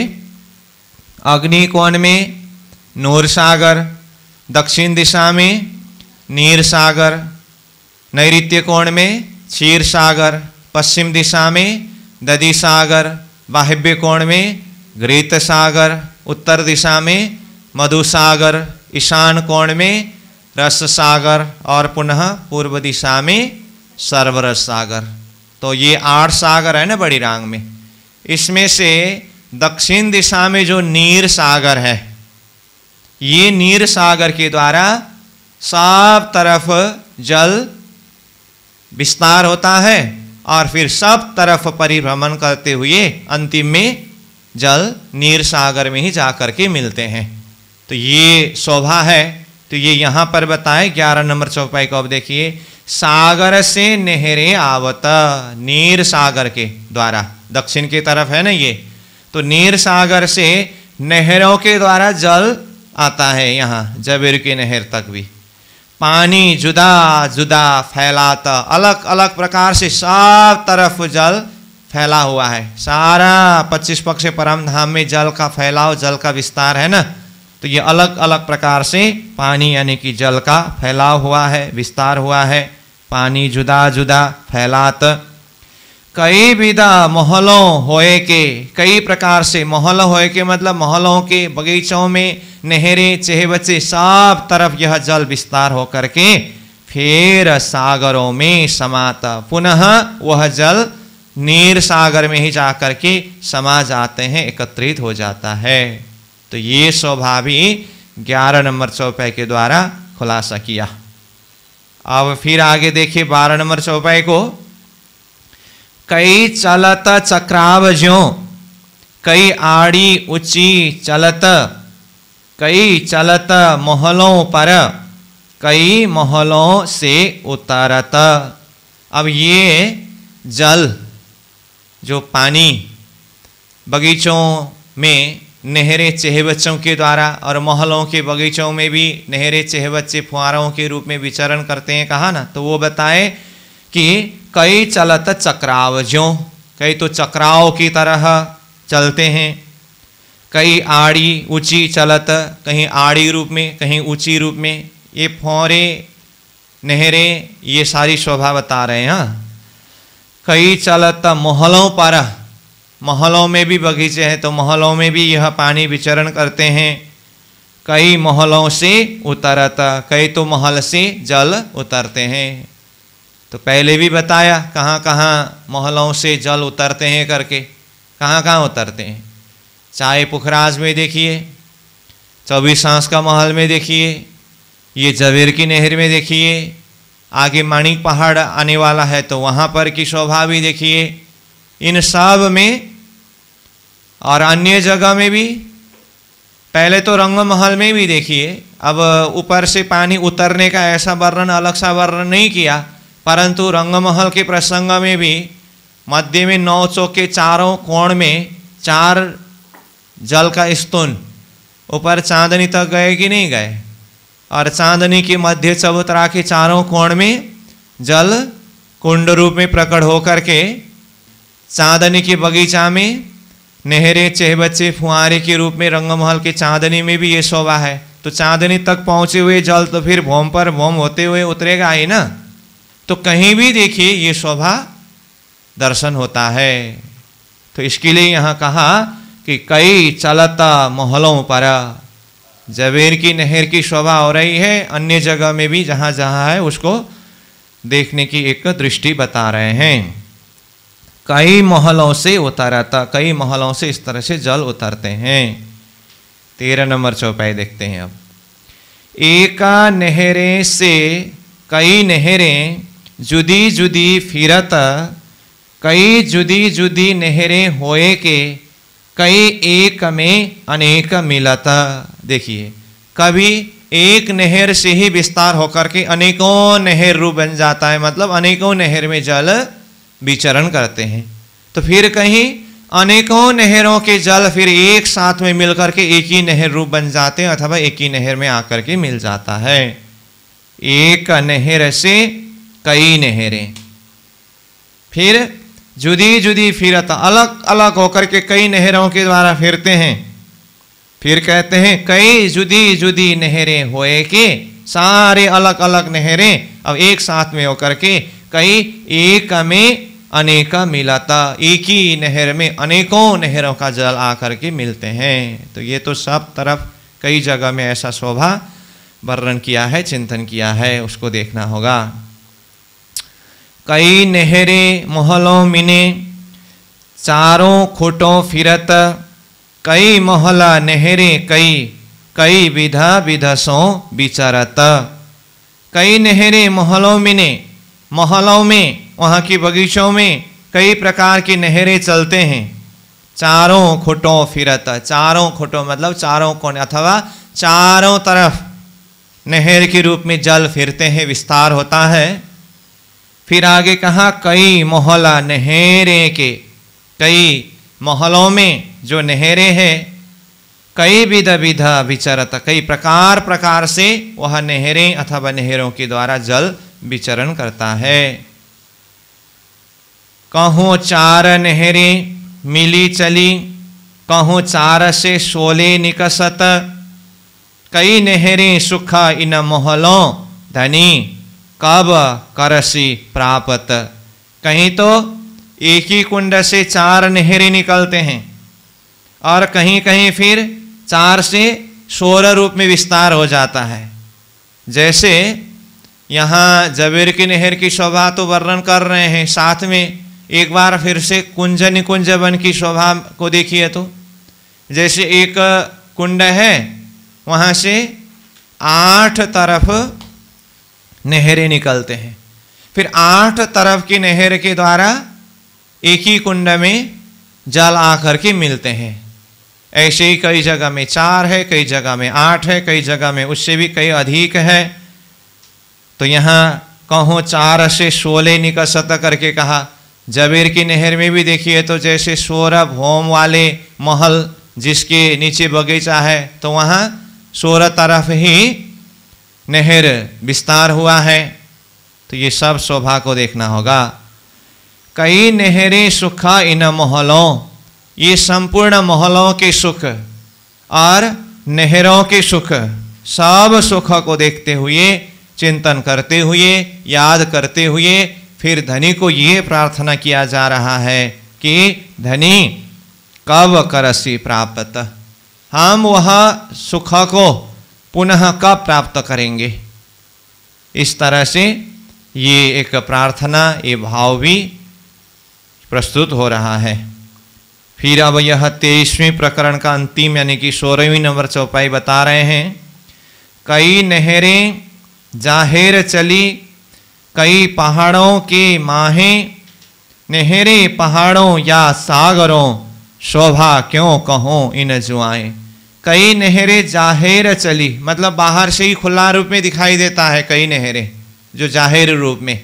अग्निकोण में नूर सागर दक्षिण दिशा में नीर सागर नैत्य कोण में क्षीर सागर पश्चिम दिशा में ददी सागर बाह्य कोण में घृत सागर उत्तर दिशा में मधुसागर ईशान कोण में रस सागर और पुनः पूर्व दिशा में सर्वरस सागर तो ये आठ सागर है ना बड़ी रांग में इसमें से दक्षिण दिशा में जो नीर सागर है ये नीर सागर के द्वारा सब तरफ जल विस्तार होता है और फिर सब तरफ परिभ्रमण करते हुए अंतिम में जल नीर सागर में ही जा कर के मिलते हैं तो ये शोभा है तो ये यहाँ पर बताए ग्यारह नंबर चौपाई को अब देखिए सागर से नहरें आवत नीर सागर के द्वारा दक्षिण की तरफ है ना ये तो नीर सागर से नहरों के द्वारा जल आता है यहाँ जबेर की नहर तक भी पानी जुदा जुदा फैलाता अलग अलग प्रकार से सब तरफ जल फैला हुआ है सारा पच्चीस पक्ष परम धाम में जल का फैलाव जल का विस्तार है ना तो ये अलग अलग प्रकार से पानी यानी कि जल का फैलाव हुआ है विस्तार हुआ है पानी जुदा जुदा फैलात कई विधा मोहल्लों होए के कई प्रकार से मोहल्ल होए के मतलब मोहल्लों के बगीचों में नहरें चेहे बच्चे सब तरफ यह जल विस्तार होकर के फिर सागरों में समाता पुनः वह जल नीर सागर में ही जा के समा जाते हैं एकत्रित हो जाता है तो ये स्वभावी ग्यारह नंबर चौपाई के द्वारा खुलासा किया अब फिर आगे देखिए बारह नंबर चौपाई को कई चलत चक्राव जो कई आड़ी ऊंची चलत कई चलत मोहलों पर कई मोहलों से उतरत अब ये जल जो पानी बगीचों में नहरें चेह बच्चों के द्वारा और मोहल्लों के बगीचों में भी नहरें चेह बच्चे फुहारों के रूप में विचरण करते हैं कहा ना तो वो बताए कि कई चलत चक्राव जो कई तो चक्राओं की तरह चलते हैं कई आड़ी ऊंची चलत कहीं आड़ी रूप में कहीं ऊंची रूप में ये फौरे नहरें ये सारी शोभा बता रहे हैं हाँ। कई चलत मोहल्लों पर मोहल्लों में भी बगीचे हैं तो मोहल्लों में भी यह पानी विचरण करते हैं कई मोहल्लों से उतरता कई तो महल से जल उतरते हैं तो पहले भी बताया कहाँ कहाँ मोहल्लों से जल उतरते हैं करके कहाँ कहाँ उतरते हैं चाहे पुखराज में देखिए चौबीस सांस का महल में देखिए ये जवेर की नहर में देखिए आगे माणिक पहाड़ आने वाला है तो वहाँ पर की शोभा भी देखिए इन सब में और अन्य जगह में भी पहले तो रंग महल में भी देखिए अब ऊपर से पानी उतरने का ऐसा वर्णन अलग सा वर्णन नहीं किया परंतु रंगमहल के प्रसंग में भी मध्य में नौ चौके चारों कोण में चार जल का स्तून ऊपर चांदनी तक गए कि नहीं गए और चांदनी के मध्य चबूतरा के चारों कोण में जल कुंड रूप में प्रकट होकर के चांदनी के बगीचा में नहरे बच्चे फुहारे के रूप में रंगमहल के चांदनी में भी ये शोभा है तो चांदनी तक पहुँचे हुए जल तो फिर भोम पर भोम होते हुए उतरेगा ही ना तो कहीं भी देखिए ये शोभा दर्शन होता है तो इसके लिए यहाँ कहा कि कई चलता मोहलों पर जवेर की नहर की शोभा हो रही है अन्य जगह में भी जहाँ जहाँ है उसको देखने की एक दृष्टि बता रहे हैं कई महलों से था कई महलों से इस तरह से जल उतारते हैं तेरह नंबर चौपाई देखते हैं अब एका नहरें से कई नहरें जुदी जुदी फिरत कई जुदी जुदी नहरें होए के कई एक में अनेक मिलता देखिए कभी एक नहर से ही विस्तार होकर के अनेकों नहर रूप बन जाता है मतलब अनेकों नहर में जल विचरण करते हैं तो फिर कहीं अनेकों नहरों के जल फिर एक साथ में मिलकर के एक ही नहर रूप बन जाते हैं अथवा एक ही नहर में आकर के मिल जाता है एक नहर से कई नहरें फिर जुदी जुदी फिरत अलग अलग होकर के कई नहरों के द्वारा फिरते हैं फिर कहते हैं कई जुदी जुदी नहरें होए के सारे अलग अलग नहरें अब एक साथ में होकर के कई एक में अनेका मिलाता एक ही नहर में अनेकों नहरों का जल आकर के मिलते हैं तो ये तो सब तरफ कई जगह में ऐसा शोभा वर्णन किया है चिंतन किया है उसको देखना होगा कई नहरे मोहलों मिने चारों खुटों फिरत कई मोहला नहरे कई कई विधा विधसों विचरत कई नहरे मोहलों मिने मोहल्लों में वहाँ के बगीचों में कई प्रकार की नहरें चलते हैं चारों खुटों फिरत चारों खुटों मतलब चारों कोने अथवा चारों तरफ नहर के रूप में जल फिरते हैं विस्तार होता है फिर आगे कहा कई मोहल्ला नहरें के कई मोहल्लों में जो नहरें हैं कई विध विध विचरत कई प्रकार प्रकार से वह नहरें अथवा नहरों के द्वारा जल विचरण करता है कहूँ चार नहरे मिली चली कहूँ चार से सोले निकसत कई नहरें सुख इन मोहलों धनी कब करसी प्राप्त कहीं तो एक ही कुंड से चार नहरें निकलते हैं और कहीं कहीं फिर चार से सोलह रूप में विस्तार हो जाता है जैसे यहाँ जबेर की नहर की शोभा तो वर्णन कर रहे हैं साथ में एक बार फिर से कुंज निकुंज वन की शोभा को देखिए तो जैसे एक कुंड है वहाँ से आठ तरफ नहरें निकलते हैं फिर आठ तरफ की नहर के द्वारा एक ही कुंड में जल आकर के मिलते हैं ऐसे ही कई जगह में चार है कई जगह में आठ है कई जगह में उससे भी कई अधिक है तो यहाँ कहो चार से शोले निकसत करके कहा जबीर की नहर में भी देखिए तो जैसे सौरभ होम वाले महल जिसके नीचे बगीचा है तो वहाँ सोलह तरफ ही नहर विस्तार हुआ है तो ये सब शोभा को देखना होगा कई नहरें सुखा इन मोहल्लों ये संपूर्ण मोहल्लों के सुख और नहरों के सुख सब सुख को देखते हुए चिंतन करते हुए याद करते हुए फिर धनी को ये प्रार्थना किया जा रहा है कि धनी कब करसी प्राप्त हम वह सुख को पुनः कब प्राप्त करेंगे इस तरह से ये एक प्रार्थना ये भाव भी प्रस्तुत हो रहा है फिर अब यह तेईसवीं प्रकरण का अंतिम यानी कि सोलहवीं नंबर चौपाई बता रहे हैं कई नहरें जाहिर चली कई पहाड़ों की माहें नेहरे पहाड़ों या सागरों शोभा क्यों कहो इन जुआएं कई नहरें जाहिर चली मतलब बाहर से ही खुला रूप में दिखाई देता है कई नहरें जो जाहिर रूप में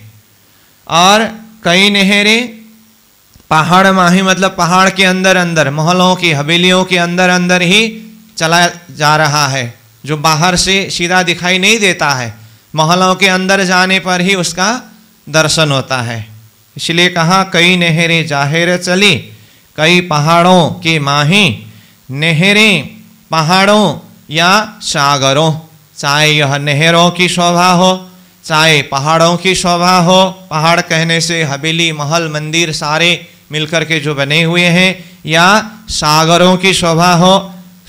और कई नहरें पहाड़ माही मतलब पहाड़ के अंदर अंदर मोहल्लों की हवेलियों के अंदर अंदर ही चला जा रहा है जो बाहर से सीधा दिखाई नहीं देता है महलों के अंदर जाने पर ही उसका दर्शन होता है इसलिए कहा कई नहरें जाहिर चली कई पहाड़ों की माही नहरें पहाड़ों या सागरों चाहे यह नहरों की शोभा हो चाहे पहाड़ों की शोभा हो पहाड़ कहने से हवेली महल मंदिर सारे मिलकर के जो बने हुए हैं या सागरों की शोभा हो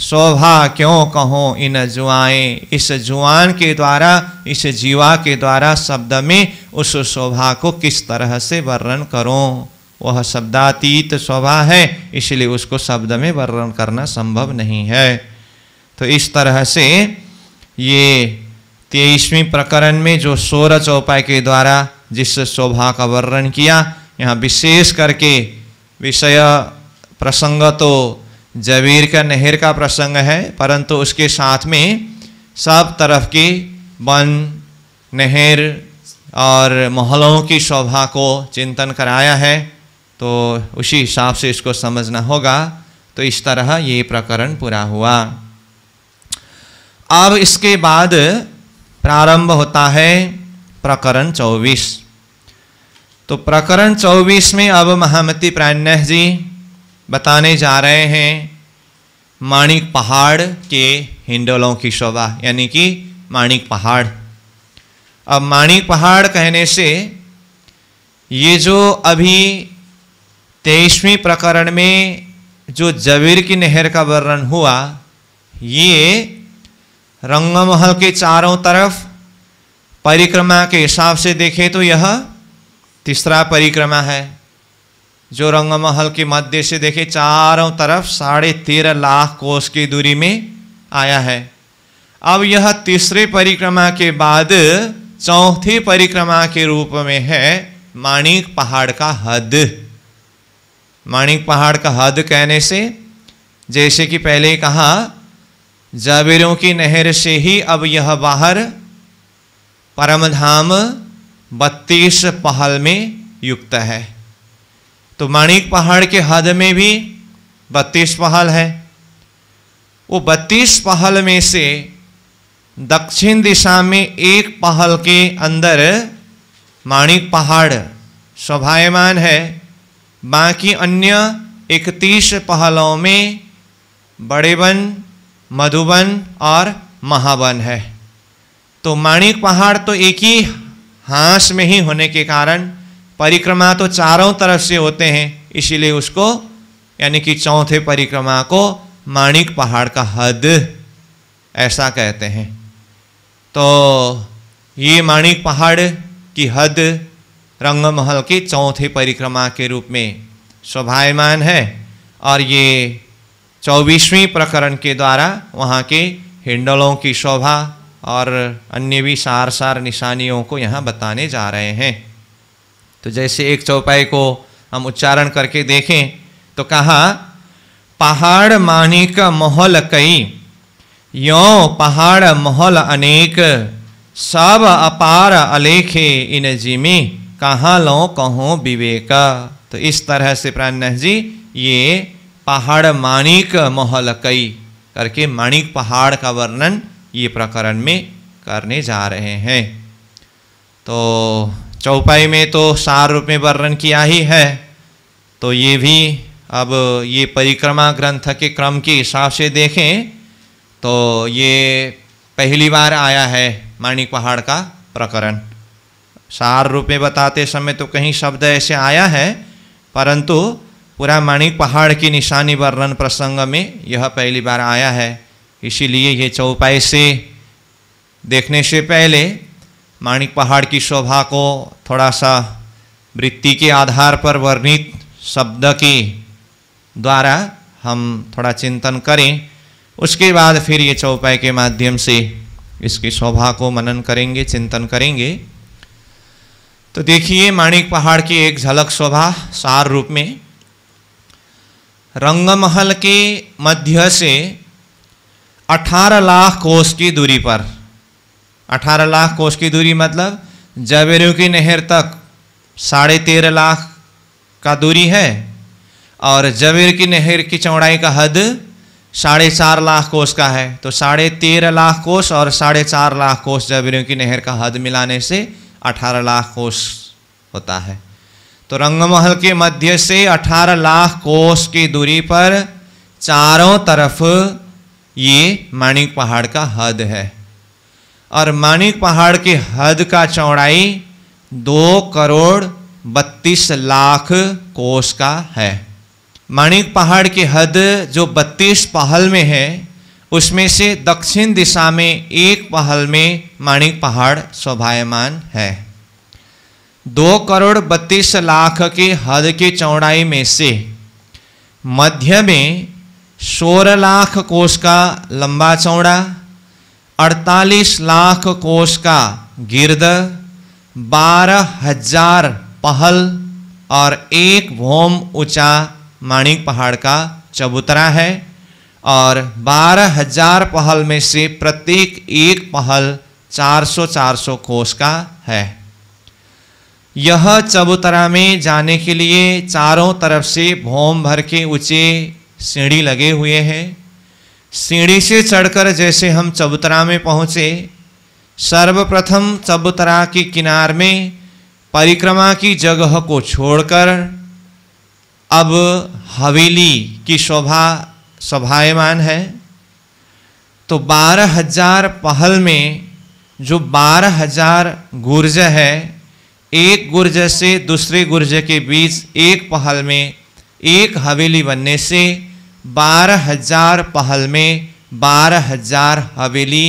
शोभा क्यों कहो इन जुआएं इस जुआन के द्वारा इस जीवा के द्वारा शब्द में उस शोभा को किस तरह से वर्णन करूं वह शब्दातीत शोभा है इसलिए उसको शब्द में वर्णन करना संभव नहीं है तो इस तरह से ये तेईसवीं प्रकरण में जो सौर चौपाय के द्वारा जिस शोभा का वर्णन किया यहाँ विशेष करके विषय प्रसंग तो जबीर का नहर का प्रसंग है परंतु उसके साथ में सब तरफ की वन नहर और मोहल्लों की शोभा को चिंतन कराया है तो उसी हिसाब से इसको समझना होगा तो इस तरह ये प्रकरण पूरा हुआ अब इसके बाद प्रारंभ होता है प्रकरण चौबीस तो प्रकरण चौबीस में अब महामती प्राण्य जी बताने जा रहे हैं माणिक पहाड़ के हिंडोलों की शोभा यानी कि माणिक पहाड़ अब माणिक पहाड़ कहने से ये जो अभी तेईसवीं प्रकरण में जो जवीर की नहर का वर्णन हुआ ये रंगमहल के चारों तरफ परिक्रमा के हिसाब से देखें तो यह तीसरा परिक्रमा है जो रंगमहल के मध्य से देखे चारों तरफ साढ़े तेरह लाख कोष की दूरी में आया है अब यह तीसरे परिक्रमा के बाद चौथी परिक्रमा के रूप में है माणिक पहाड़ का हद माणिक पहाड़ का हद कहने से जैसे कि पहले कहा जाबिरों की नहर से ही अब यह बाहर परमधाम बत्तीस पहल में युक्त है तो माणिक पहाड़ के हद में भी बत्तीस पहल है वो बत्तीस पहल में से दक्षिण दिशा में एक पहल के अंदर माणिक पहाड़ स्वभायमान है बाकी अन्य इकतीस पहलों में बड़े वन मधुबन और महावन है तो माणिक पहाड़ तो एक ही हाँस में ही होने के कारण परिक्रमा तो चारों तरफ से होते हैं इसीलिए उसको यानी कि चौथे परिक्रमा को माणिक पहाड़ का हद ऐसा कहते हैं तो ये माणिक पहाड़ की हद रंगमहल की चौथे परिक्रमा के रूप में शोभायमान है और ये चौबीसवीं प्रकरण के द्वारा वहाँ के हिंडलों की शोभा और अन्य भी सार सार निशानियों को यहाँ बताने जा रहे हैं तो जैसे एक चौपाई को हम उच्चारण करके देखें तो कहा पहाड़ मानिक मोहल कई यो पहाड़ मोहल अनेक सब अपार अलेखे इन जिमी कहाँ लो कहो विवेक तो इस तरह से प्राण जी ये पहाड़ माणिक मोहल कई करके माणिक पहाड़ का वर्णन ये प्रकरण में करने जा रहे हैं तो चौपाई में तो सार रूप में वर्णन किया ही है तो ये भी अब ये परिक्रमा ग्रंथ के क्रम के हिसाब से देखें तो ये पहली बार आया है माणिक पहाड़ का प्रकरण सार रूप में बताते समय तो कहीं शब्द ऐसे आया है परंतु पूरा माणिक पहाड़ की निशानी वर्णन प्रसंग में यह पहली बार आया है इसीलिए ये चौपाई से देखने से पहले माणिक पहाड़ की शोभा को थोड़ा सा वृत्ति के आधार पर वर्णित शब्द के द्वारा हम थोड़ा चिंतन करें उसके बाद फिर ये चौपाई के माध्यम से इसकी शोभा को मनन करेंगे चिंतन करेंगे तो देखिए माणिक पहाड़ की एक झलक शोभा सार रूप में रंगमहल के मध्य से 18 लाख कोस की दूरी पर अठारह लाख कोष की दूरी मतलब जबेरू की नहर तक साढ़े तेरह लाख का दूरी है और जबेर की नहर की चौड़ाई का हद साढ़े चार लाख कोष का है तो साढ़े तेरह लाख कोष और साढ़े चार लाख कोष जबेरों की नहर का हद मिलाने से अठारह लाख कोष होता है तो रंगमहल के मध्य से अठारह लाख कोष की दूरी पर चारों तरफ ये माणिक पहाड़ का हद है और माणिक पहाड़ की हद का चौड़ाई दो करोड़ बत्तीस लाख कोष का है माणिक पहाड़ की हद जो बत्तीस पहल में है उसमें से दक्षिण दिशा में एक पहल में माणिक पहाड़ शोभायमान है दो करोड़ बत्तीस लाख की हद की चौड़ाई में से मध्य में सोलह लाख कोष का लंबा चौड़ा अड़तालीस लाख कोष का गिरद बारह हजार पहल और एक भोम ऊंचा माणिक पहाड़ का चबूतरा है और बारह हजार पहल में से प्रत्येक एक पहल 400-400 कोष का है यह चबूतरा में जाने के लिए चारों तरफ से भोम भर के ऊंचे सीढ़ी लगे हुए हैं सीढ़ी से चढ़कर जैसे हम चबूतरा में पहुँचे सर्वप्रथम चबूतरा के किनार में परिक्रमा की जगह को छोड़कर अब हवेली की शोभा शोभायमान है तो बारह हजार पहल में जो बारह हजार गुर्ज है एक गुर्ज से दूसरे गुर्ज के बीच एक पहल में एक हवेली बनने से बारह हजार पहल में बारह हजार हवेली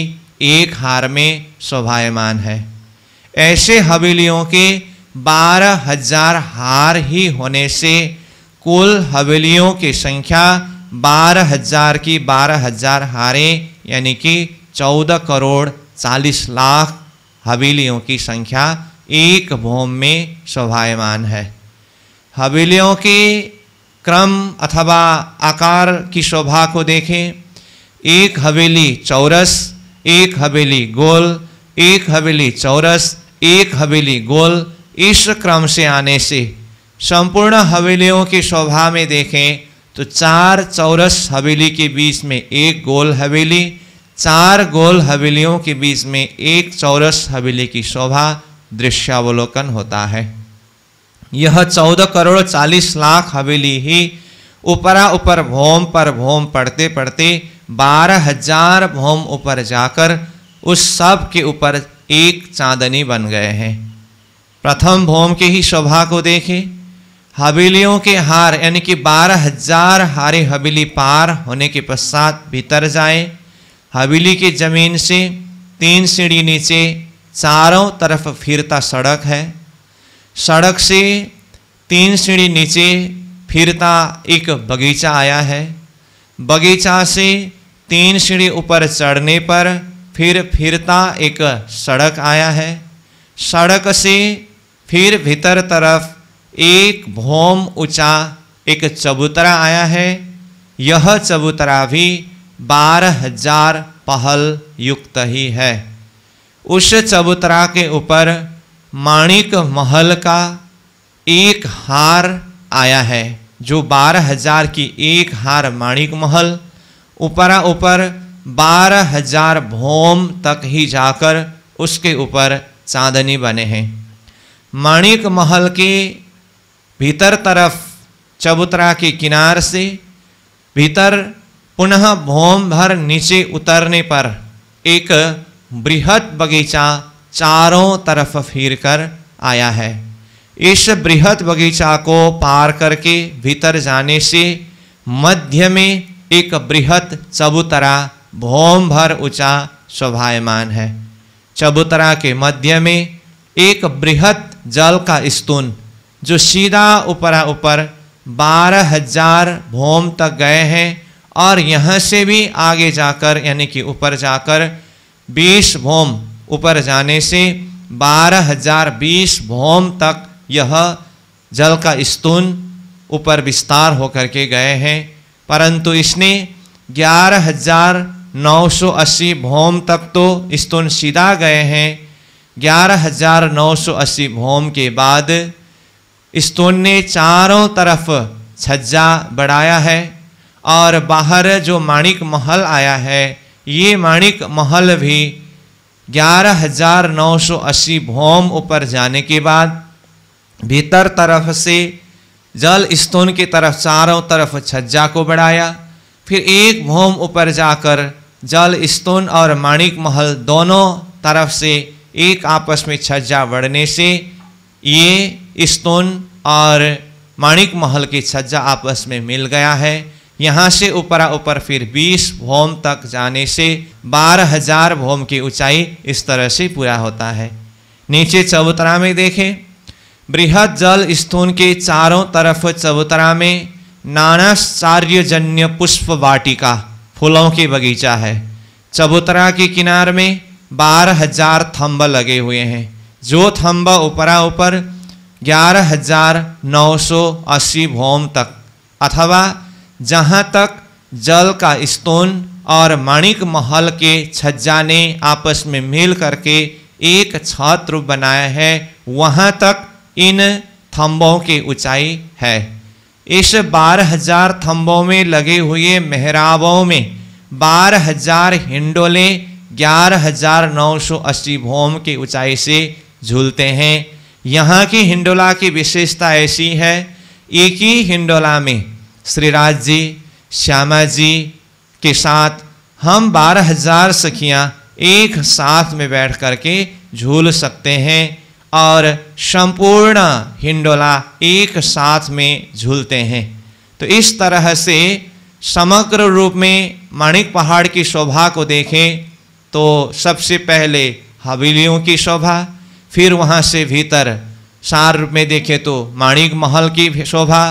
एक हार में शोभायमान है ऐसे हवेलियों के बारह हजार हार ही होने से कुल हवेलियों की संख्या बारह हजार की बारह हजार हारें यानी कि चौदह करोड़ चालीस लाख हवेलियों की संख्या एक भूम में शोभायमान है हवेलियों की क्रम अथवा आकार की शोभा को देखें एक हवेली चौरस एक हवेली गोल एक हवेली चौरस एक हवेली गोल इस क्रम से आने से संपूर्ण हवेलियों की शोभा में देखें तो चार चौरस हवेली के बीच में एक गोल हवेली चार गोल हवेलियों के बीच में एक चौरस हवेली की शोभा दृश्यावलोकन होता है यह चौदह करोड़ चालीस लाख हवेली ही ऊपरा ऊपर भौम पर भौम पढ़ते पढ़ते बारह हजार भौम ऊपर जाकर उस सब के ऊपर एक चांदनी बन गए हैं प्रथम भौम के ही शोभा को देखें हवेलियों के हार यानी कि बारह हजार हारे हवेली पार होने के पश्चात भीतर जाए हवेली की जमीन से तीन सीढ़ी नीचे चारों तरफ फिरता सड़क है सड़क से तीन सीढ़ी नीचे फिरता एक बगीचा आया है बगीचा से तीन सीढ़ी ऊपर चढ़ने पर फिर फिरता एक सड़क आया है सड़क से फिर भीतर तरफ एक भोम ऊंचा एक चबूतरा आया है यह चबूतरा भी बारह हजार पहल युक्त ही है उस चबूतरा के ऊपर माणिक महल का एक हार आया है जो बारह हजार की एक हार माणिक महल ऊपरा ऊपर बारह हजार भोम तक ही जाकर उसके ऊपर चांदनी बने हैं माणिक महल के भीतर तरफ चबूतरा के किनार से भीतर पुनः भोम भर नीचे उतरने पर एक बृहत बगीचा चारों तरफ फिर कर आया है इस बृहद बगीचा को पार करके भीतर जाने से मध्य में एक बृहद चबूतरा भोम भर ऊंचा शोभायमान है चबूतरा के मध्य में एक बृहद जल का स्तून जो सीधा ऊपरा ऊपर बारह हजार भोम तक गए हैं और यहाँ से भी आगे जाकर यानी कि ऊपर जाकर बीस भोम ऊपर जाने से बारह हजार बीस भौम तक यह जल का स्तून ऊपर विस्तार होकर के गए हैं परंतु इसने ग्यारह हजार नौ सौ अस्सी भौम तक तो स्तून सीधा गए हैं ग्यारह हजार नौ सौ अस्सी भौम के बाद स्तून ने चारों तरफ छज्जा बढ़ाया है और बाहर जो माणिक महल आया है ये माणिक महल भी ग्यारह हजार नौ सौ अस्सी भौम ऊपर जाने के बाद भीतर तरफ से जल स्तून की तरफ चारों तरफ छज्जा को बढ़ाया फिर एक भौम ऊपर जाकर जल स्तून और माणिक महल दोनों तरफ से एक आपस में छज्जा बढ़ने से ये स्तून और माणिक महल की छज्जा आपस में मिल गया है यहाँ से ऊपरा ऊपर फिर 20 भोम तक जाने से 12000 भोम की ऊंचाई इस तरह से पूरा होता है नीचे चबूतरा में देखें बृहद जल स्थून के चारों तरफ चबूतरा में नानाचार्यजन्य पुष्प वाटिका फूलों की बगीचा है चबूतरा के किनार में बारह हजार थम्ब लगे हुए हैं जो थम्ब ऊपरा ऊपर ग्यारह हजार नौ सौ अस्सी भोम तक अथवा जहाँ तक जल का स्तोन और माणिक महल के छज्जा ने आपस में मिल करके एक छत्र बनाया है वहाँ तक इन थम्बों की ऊंचाई है इस बारह हजार थम्बों में लगे हुए मेहराबों में बारह हजार हिंडोले ग्यारह हजार नौ सौ अस्सी भोम की ऊंचाई से झूलते हैं यहाँ की हिंडोला की विशेषता ऐसी है एक ही हिंडोला में श्रीराज जी श्यामा जी के साथ हम बारह हजार सखियाँ एक साथ में बैठ करके झूल सकते हैं और संपूर्ण हिंडोला एक साथ में झूलते हैं तो इस तरह से समग्र रूप में माणिक पहाड़ की शोभा को देखें तो सबसे पहले हवेलियों की शोभा फिर वहाँ से भीतर सार में देखें तो माणिक महल की शोभा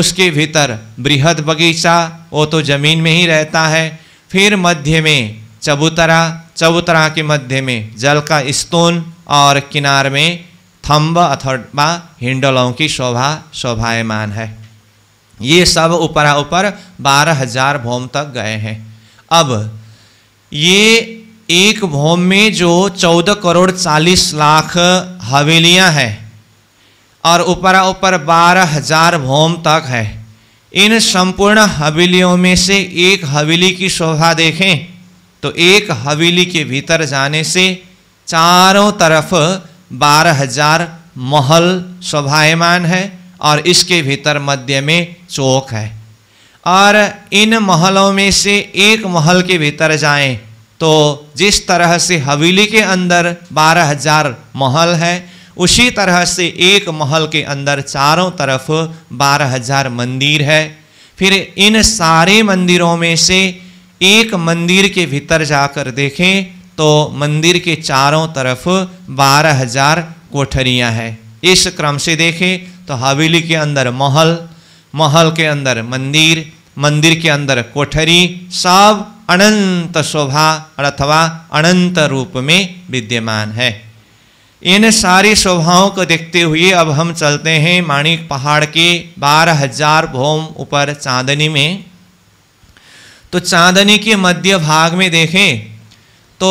उसके भीतर बृहद बगीचा वो तो जमीन में ही रहता है फिर मध्य में चबूतरा चबूतरा के मध्य में जल का स्तून और किनार में थम्ब अथवा हिंडलों की शोभा शोभायमान है ये सब ऊपरा ऊपर बारह हजार भोम तक गए हैं अब ये एक भोम में जो चौदह करोड़ चालीस लाख हवेलियां हैं और ऊपरा ऊपर बारह हजार भोम तक है इन संपूर्ण हवेलियों में से एक हवेली की शोभा देखें तो एक हवेली के भीतर जाने से चारों तरफ बारह हजार महल शोभायमान है और इसके भीतर मध्य में चौक है और इन महलों में से एक महल के भीतर जाएं तो जिस तरह से हवेली के अंदर बारह हजार महल है उसी तरह से एक महल के अंदर चारों तरफ बारह हजार मंदिर है फिर इन सारे मंदिरों में से एक मंदिर के भीतर जाकर देखें तो मंदिर के चारों तरफ बारह हजार कोठरियाँ हैं इस क्रम से देखें तो हवेली के अंदर महल महल के अंदर मंदिर मंदिर के अंदर कोठरी सब अनंत शोभा अथवा अनंत रूप में विद्यमान है इन सारी शोभाओं को देखते हुए अब हम चलते हैं माणिक पहाड़ के बारह हजार भोम ऊपर चांदनी में तो चांदनी के मध्य भाग में देखें तो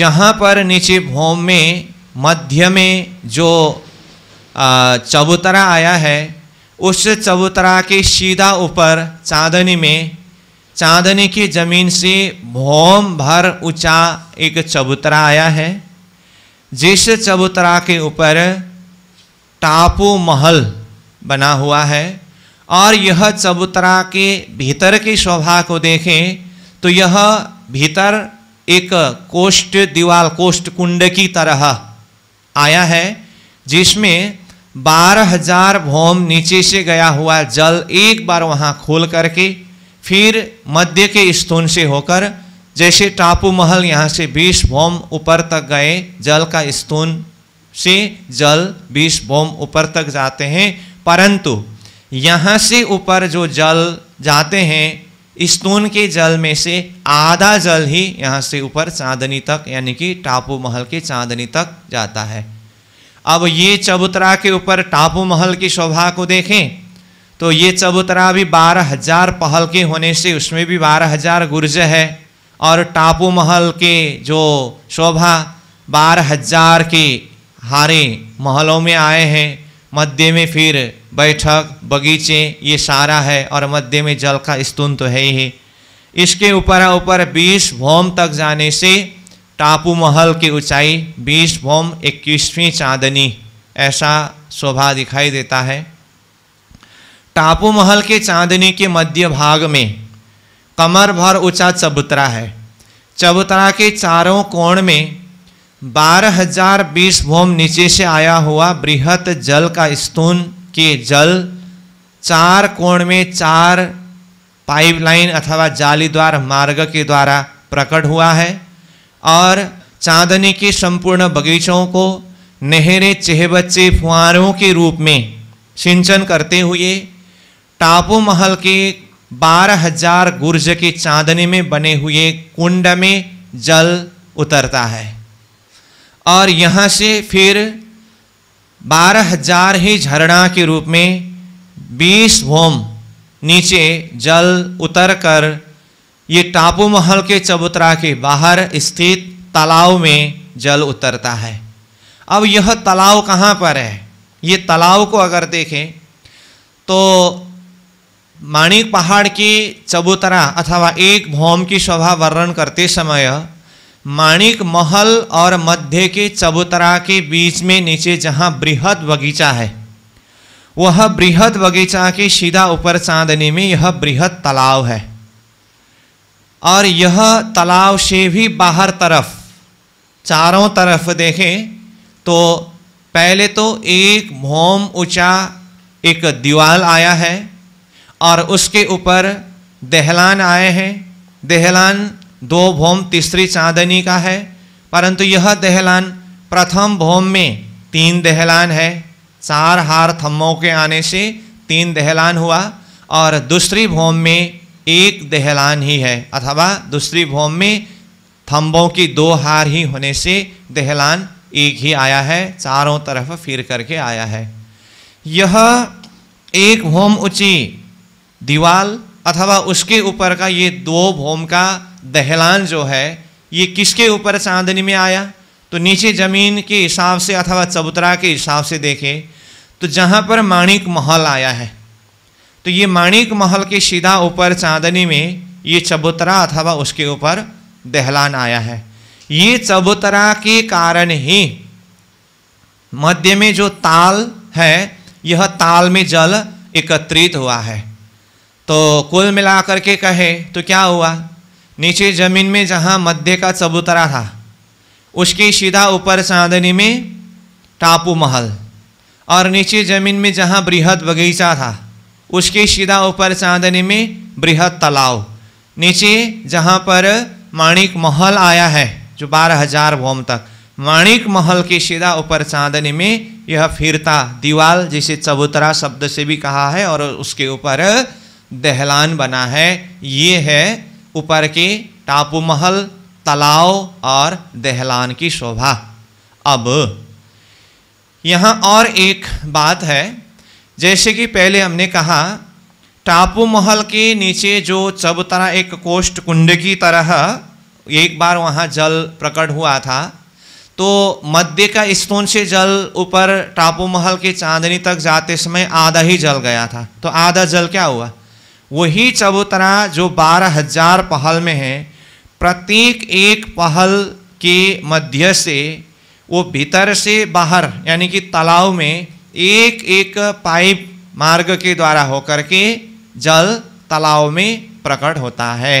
जहाँ पर नीचे भोम में मध्य में जो चबूतरा आया है उस चबूतरा के सीधा ऊपर चांदनी में चांदनी की ज़मीन से भोम भर ऊंचा एक चबूतरा आया है जिस चबूतरा के ऊपर टापू महल बना हुआ है और यह चबूतरा के भीतर की शोभा को देखें तो यह भीतर एक कोष्ट दीवाल कोष्ट कुंड की तरह आया है जिसमें बारह हजार भोम नीचे से गया हुआ जल एक बार वहाँ खोल करके फिर मध्य के स्तून से होकर जैसे टापू महल यहाँ से 20 बॉम ऊपर तक गए जल का स्तून से जल 20 बॉम ऊपर तक जाते हैं परंतु यहाँ से ऊपर जो जल जाते हैं स्तून के जल में से आधा जल ही यहाँ से ऊपर चांदनी तक यानी कि टापू महल के चांदनी तक जाता है अब ये चबूतरा के ऊपर टापू महल की शोभा को देखें तो ये चबूतरा भी बारह हजार पहल के होने से उसमें भी बारह हजार गुर्ज है और टापू महल के जो शोभा बारह हजार के हारे महलों में आए हैं मध्य में फिर बैठक बगीचे ये सारा है और मध्य में जल का स्तून तो है ही इसके ऊपर ऊपर बीस भोम तक जाने से टापू महल की ऊंचाई बीस भोम इक्कीसवीं चांदनी ऐसा शोभा दिखाई देता है टापू महल के चांदनी के मध्य भाग में कमर भर ऊंचा चबूतरा है चबूतरा के चारों कोण में बारह हजार बीस भोम नीचे से आया हुआ बृहत जल का स्तून के जल चार कोण में चार पाइपलाइन अथवा जालीद्वार मार्ग के द्वारा प्रकट हुआ है और चांदनी के संपूर्ण बगीचों को नहरे चेहबच्चे फुहारों के रूप में सिंचन करते हुए टापू महल के बारह हजार गुर्ज की चांदनी में बने हुए कुंड में जल उतरता है और यहाँ से फिर बारह हजार ही झरना के रूप में बीस होम नीचे जल उतर कर ये टापू महल के चबूतरा के बाहर स्थित तालाब में जल उतरता है अब यह तालाब कहाँ पर है ये तालाब को अगर देखें तो माणिक पहाड़ की चबूतरा अथवा एक भौम की शोभा वर्णन करते समय माणिक महल और मध्य के चबूतरा के बीच में नीचे जहाँ बृहद बगीचा है वह बृहद बगीचा के सीधा ऊपर चांदनी में यह बृहद तालाब है और यह तालाब से भी बाहर तरफ चारों तरफ देखें तो पहले तो एक भौम ऊंचा एक दीवाल आया है और उसके ऊपर दहलान आए हैं दहलान दो भौम तीसरी चांदनी का है परंतु यह दहलान प्रथम भौम में तीन दहलान है चार हार थम्मों के आने से तीन दहलान हुआ और दूसरी भौम में एक दहलान ही है अथवा दूसरी भौम में थम्बों की दो हार ही होने से दहलान एक ही आया है चारों तरफ फिर करके आया है यह एक होम ऊंची दीवाल अथवा उसके ऊपर का ये दो भोम का दहलान जो है ये किसके ऊपर चांदनी में आया तो नीचे ज़मीन के हिसाब से अथवा चबूतरा के हिसाब से देखें तो जहाँ पर माणिक महल आया है तो ये माणिक महल के सीधा ऊपर चांदनी में ये चबूतरा अथवा उसके ऊपर दहलान आया है ये चबूतरा के कारण ही मध्य में जो ताल है यह ताल में जल एकत्रित हुआ है तो कुल मिलाकर के कहे तो क्या हुआ नीचे जमीन में जहाँ मध्य का चबूतरा था उसके सीधा ऊपर चांदनी में टापू महल और नीचे जमीन में जहाँ बृहद बगीचा था उसके सीधा ऊपर चांदनी में बृहद तालाब नीचे जहाँ पर माणिक महल आया है जो बारह हजार वोम तक माणिक महल के सीधा ऊपर चांदनी में यह फिरता दीवाल जिसे चबूतरा शब्द से भी कहा है और उसके ऊपर दहलान बना है ये है ऊपर के टापू महल तालाव और दहलान की शोभा अब यहाँ और एक बात है जैसे कि पहले हमने कहा टापू महल के नीचे जो चबतरा एक कोष्ठ कुंड की तरह एक बार वहाँ जल प्रकट हुआ था तो मध्य का स्तोन से जल ऊपर टापू महल के चांदनी तक जाते समय आधा ही जल गया था तो आधा जल क्या हुआ वही चबूतरा जो बारह हजार पहल में है प्रत्येक एक पहल के मध्य से वो भीतर से बाहर यानी कि तालाब में एक एक पाइप मार्ग के द्वारा होकर के जल तालाब में प्रकट होता है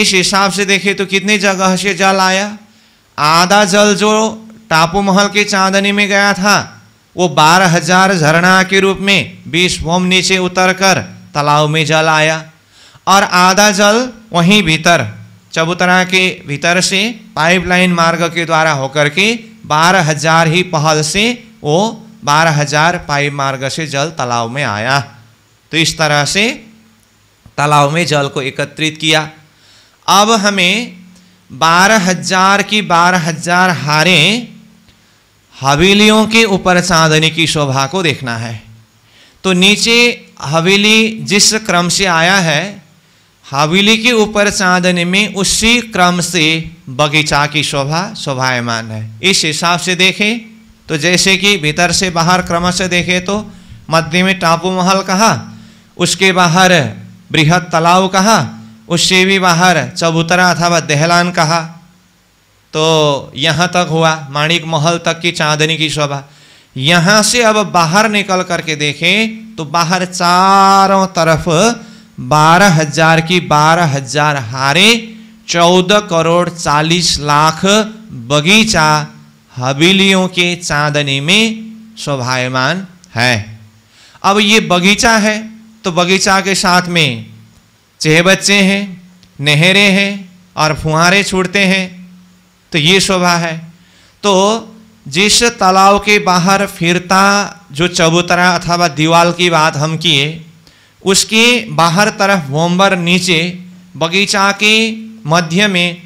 इस हिसाब से देखें तो कितनी जगह से जल आया आधा जल जो टापू महल के चांदनी में गया था वो बारह हजार झरना के रूप में बीस होम नीचे उतर कर तालाब में जल आया और आधा जल वहीं भीतर चबूतरा के भीतर से पाइपलाइन मार्ग के द्वारा होकर के बारह हजार ही पहल से वो बारह हजार पाइप मार्ग से जल तालाब में आया तो इस तरह से तालाब में जल को एकत्रित किया अब हमें बारह हजार की बारह हजार हारें हवेलियों के ऊपर चांदनी की शोभा को देखना है तो नीचे हवेली जिस क्रम से आया है हवेली के ऊपर चांदनी में उसी क्रम से बगीचा की शोभा शोभायमान है इस हिसाब से देखें तो जैसे कि भीतर से बाहर क्रम से देखें तो मध्य में टापू महल कहा उसके बाहर बृहद तालाब कहा उससे भी बाहर चबूतरा अथवा देहलान कहा तो यहाँ तक हुआ माणिक महल तक की चांदनी की शोभा यहां से अब बाहर निकल करके देखें तो बाहर चारों तरफ बारह हजार की बारह हजार हारे चौदह करोड़ चालीस लाख बगीचा हवेलियों के चांदनी में शोभायमान है अब ये बगीचा है तो बगीचा के साथ में चेह बच्चे हैं नहरें हैं और फुहारे छूटते हैं तो ये शोभा है तो जिस तालाब के बाहर फिरता जो चबूतरा अथवा दीवाल की बात हम किए उसके बाहर तरफ वोम्बर नीचे बगीचा के मध्य में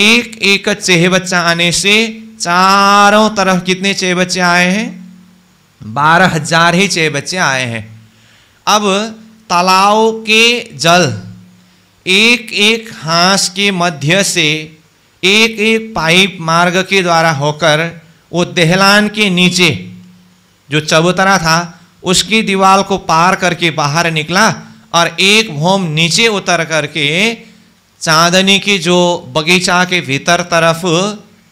एक एक चेह बच्चा आने से चारों तरफ कितने चेह बच्चे आए हैं बारह हजार ही चेह बच्चे आए हैं अब तालाब के जल एक एक हाँस के मध्य से एक एक पाइप मार्ग के द्वारा होकर वो देहलान के नीचे जो चबूतरा था उसकी दीवार को पार करके बाहर निकला और एक भोम नीचे उतर करके चांदनी की जो बगीचा के भीतर तरफ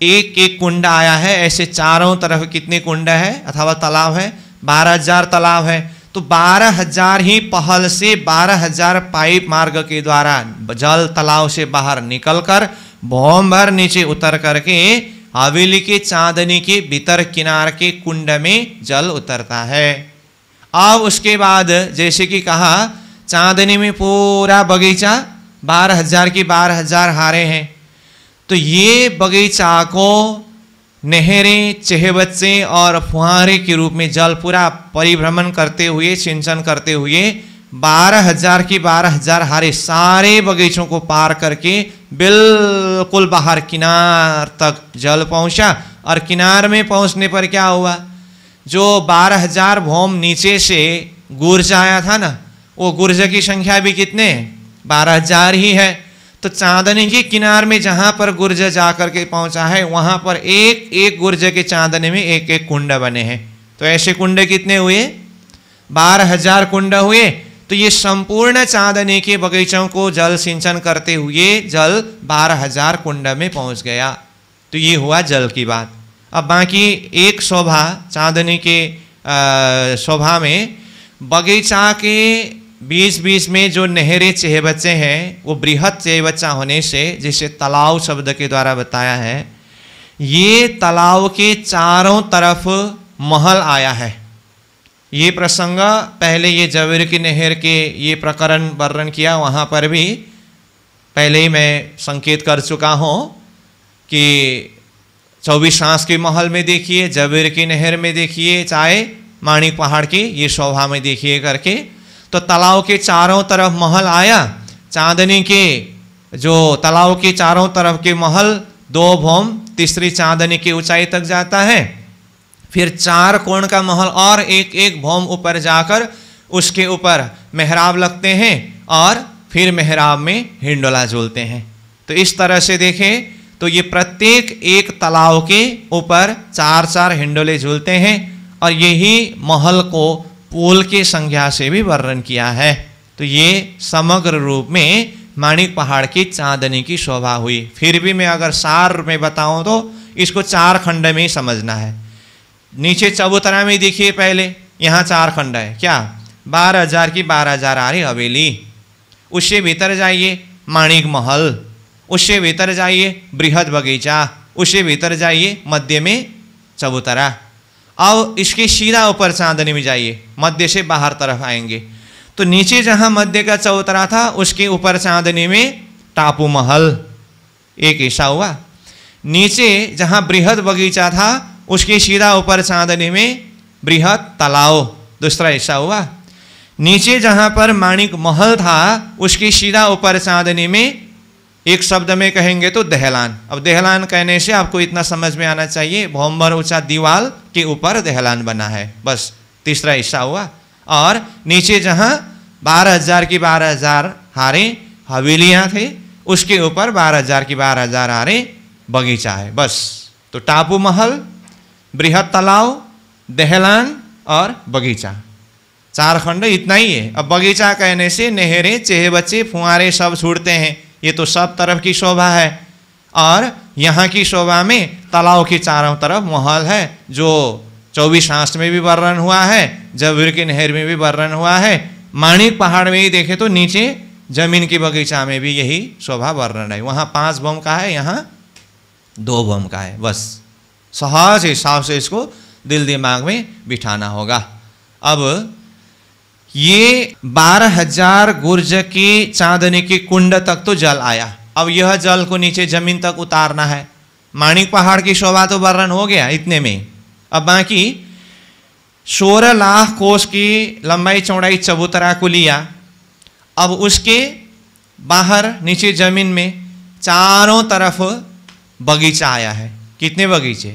एक एक कुंड आया है ऐसे चारों तरफ कितने कुंड है अथवा तालाब है बारह हजार तालाब है तो बारह हजार ही पहल से बारह हजार पाइप मार्ग के द्वारा जल तालाब से बाहर निकलकर भोम भर नीचे उतर करके हवेली के चांदनी के भीतर किनार के कुंड में जल उतरता है अब उसके बाद जैसे कि कहा चांदनी में पूरा बगीचा बारह हजार की बारह हजार हारे हैं तो ये बगीचा को नहरें चेहबच्चे और फुहारे के रूप में जल पूरा परिभ्रमण करते हुए सिंचन करते हुए बारह हजार की बारह हजार हारे सारे बगीचों को पार करके बिल्कुल बाहर किनार तक जल पहुंचा और किनार में पहुंचने पर क्या हुआ जो बारह हजार भौम नीचे से गुर्ज आया था ना वो गुर्ज की संख्या भी कितने बारह हजार ही है तो चांदनी के किनार में जहाँ पर गुर्ज जा करके पहुंचा है वहां पर एक एक गुर्ज के चांदने में एक एक कुंड बने हैं तो ऐसे कुंड कितने हुए बारह हजार कुंड हुए तो ये संपूर्ण चांदने के बगीचों को जल सिंचन करते हुए जल बारह हजार कुंड में पहुंच गया तो ये हुआ जल की बात अब बाकी एक शोभा चांदनी के शोभा में बगीचा के बीच बीच में जो नहरे चेह बच्चे हैं वो बृहद चेहबच्चा होने से जिसे तालाव शब्द के द्वारा बताया है ये तालाव के चारों तरफ महल आया है ये प्रसंग पहले ये जवेर की नहर के ये प्रकरण वर्णन किया वहाँ पर भी पहले ही मैं संकेत कर चुका हूँ कि चौबीस सांस के महल में देखिए जवेर की नहर में देखिए चाहे माणिक पहाड़ की ये शोभा में देखिए करके तो तालाब के चारों तरफ महल आया चांदनी के जो तालाब के चारों तरफ के महल दो भौम तीसरी चांदनी की ऊंचाई तक जाता है फिर चार कोण का महल और एक एक भौम ऊपर जाकर उसके ऊपर मेहराब लगते हैं और फिर मेहराब में हिंडोला झूलते हैं तो इस तरह से देखें तो ये प्रत्येक एक तालाव के ऊपर चार चार हिंडोले झूलते हैं और यही महल को पोल के संज्ञा से भी वर्णन किया है तो ये समग्र रूप में माणिक पहाड़ की चांदनी की शोभा हुई फिर भी मैं अगर सार में बताऊं तो इसको चार खंड में ही समझना है नीचे चबूतरा में देखिए पहले यहाँ चार खंड है क्या बारह हजार की बारह हजार आ रही हवेली उससे भीतर जाइए माणिक महल उससे भीतर जाइए बृहद बगीचा उससे भीतर जाइए मध्य में चबूतरा अब इसके सीधा ऊपर चांदनी में जाइए मध्य से बाहर तरफ आएंगे तो नीचे जहाँ मध्य का चबूतरा था उसके ऊपर चांदनी में टापू महल एक ऐसा हुआ नीचे जहाँ बृहद बगीचा था उसके सीधा ऊपर चांदनी में बृहद तालाव दूसरा हिस्सा हुआ नीचे जहां पर माणिक महल था उसके सीधा ऊपर चांदनी में एक शब्द में कहेंगे तो दहलान अब दहलान कहने से आपको इतना समझ में आना चाहिए भोमभर ऊंचा दीवाल के ऊपर दहलान बना है बस तीसरा हिस्सा हुआ और नीचे जहां बारह हजार की बारह हजार हारे हवेलियां थे उसके ऊपर बारह हजार की बारह हजार हारे बगीचा है बस तो टापू महल बृहद तालाब दहलान और बगीचा चार खंड इतना ही है अब बगीचा कहने से नहरें चेहे बच्चे फुहारे सब छूटते हैं ये तो सब तरफ की शोभा है और यहाँ की शोभा में तालाब की चारों तरफ महल है जो चौबीस आंस में भी वर्णन हुआ है जबीर की नहर में भी वर्णन हुआ है माणिक पहाड़ में ही देखे तो नीचे जमीन की बगीचा में भी यही शोभा वर्णन है वहाँ पांच बम का है यहाँ दो बम का है बस सहज हिसाब से इसको दिल दिमाग में बिठाना होगा अब ये बारह हजार गुर्ज की चांदनी के कुंड तक तो जल आया अब यह जल को नीचे जमीन तक उतारना है माणिक पहाड़ की शोभा तो वर्णन हो गया इतने में अब बाकी सोलह लाख कोष की लंबाई चौड़ाई चबूतरा को लिया अब उसके बाहर नीचे जमीन में चारों तरफ बगीचा आया है कितने बगीचे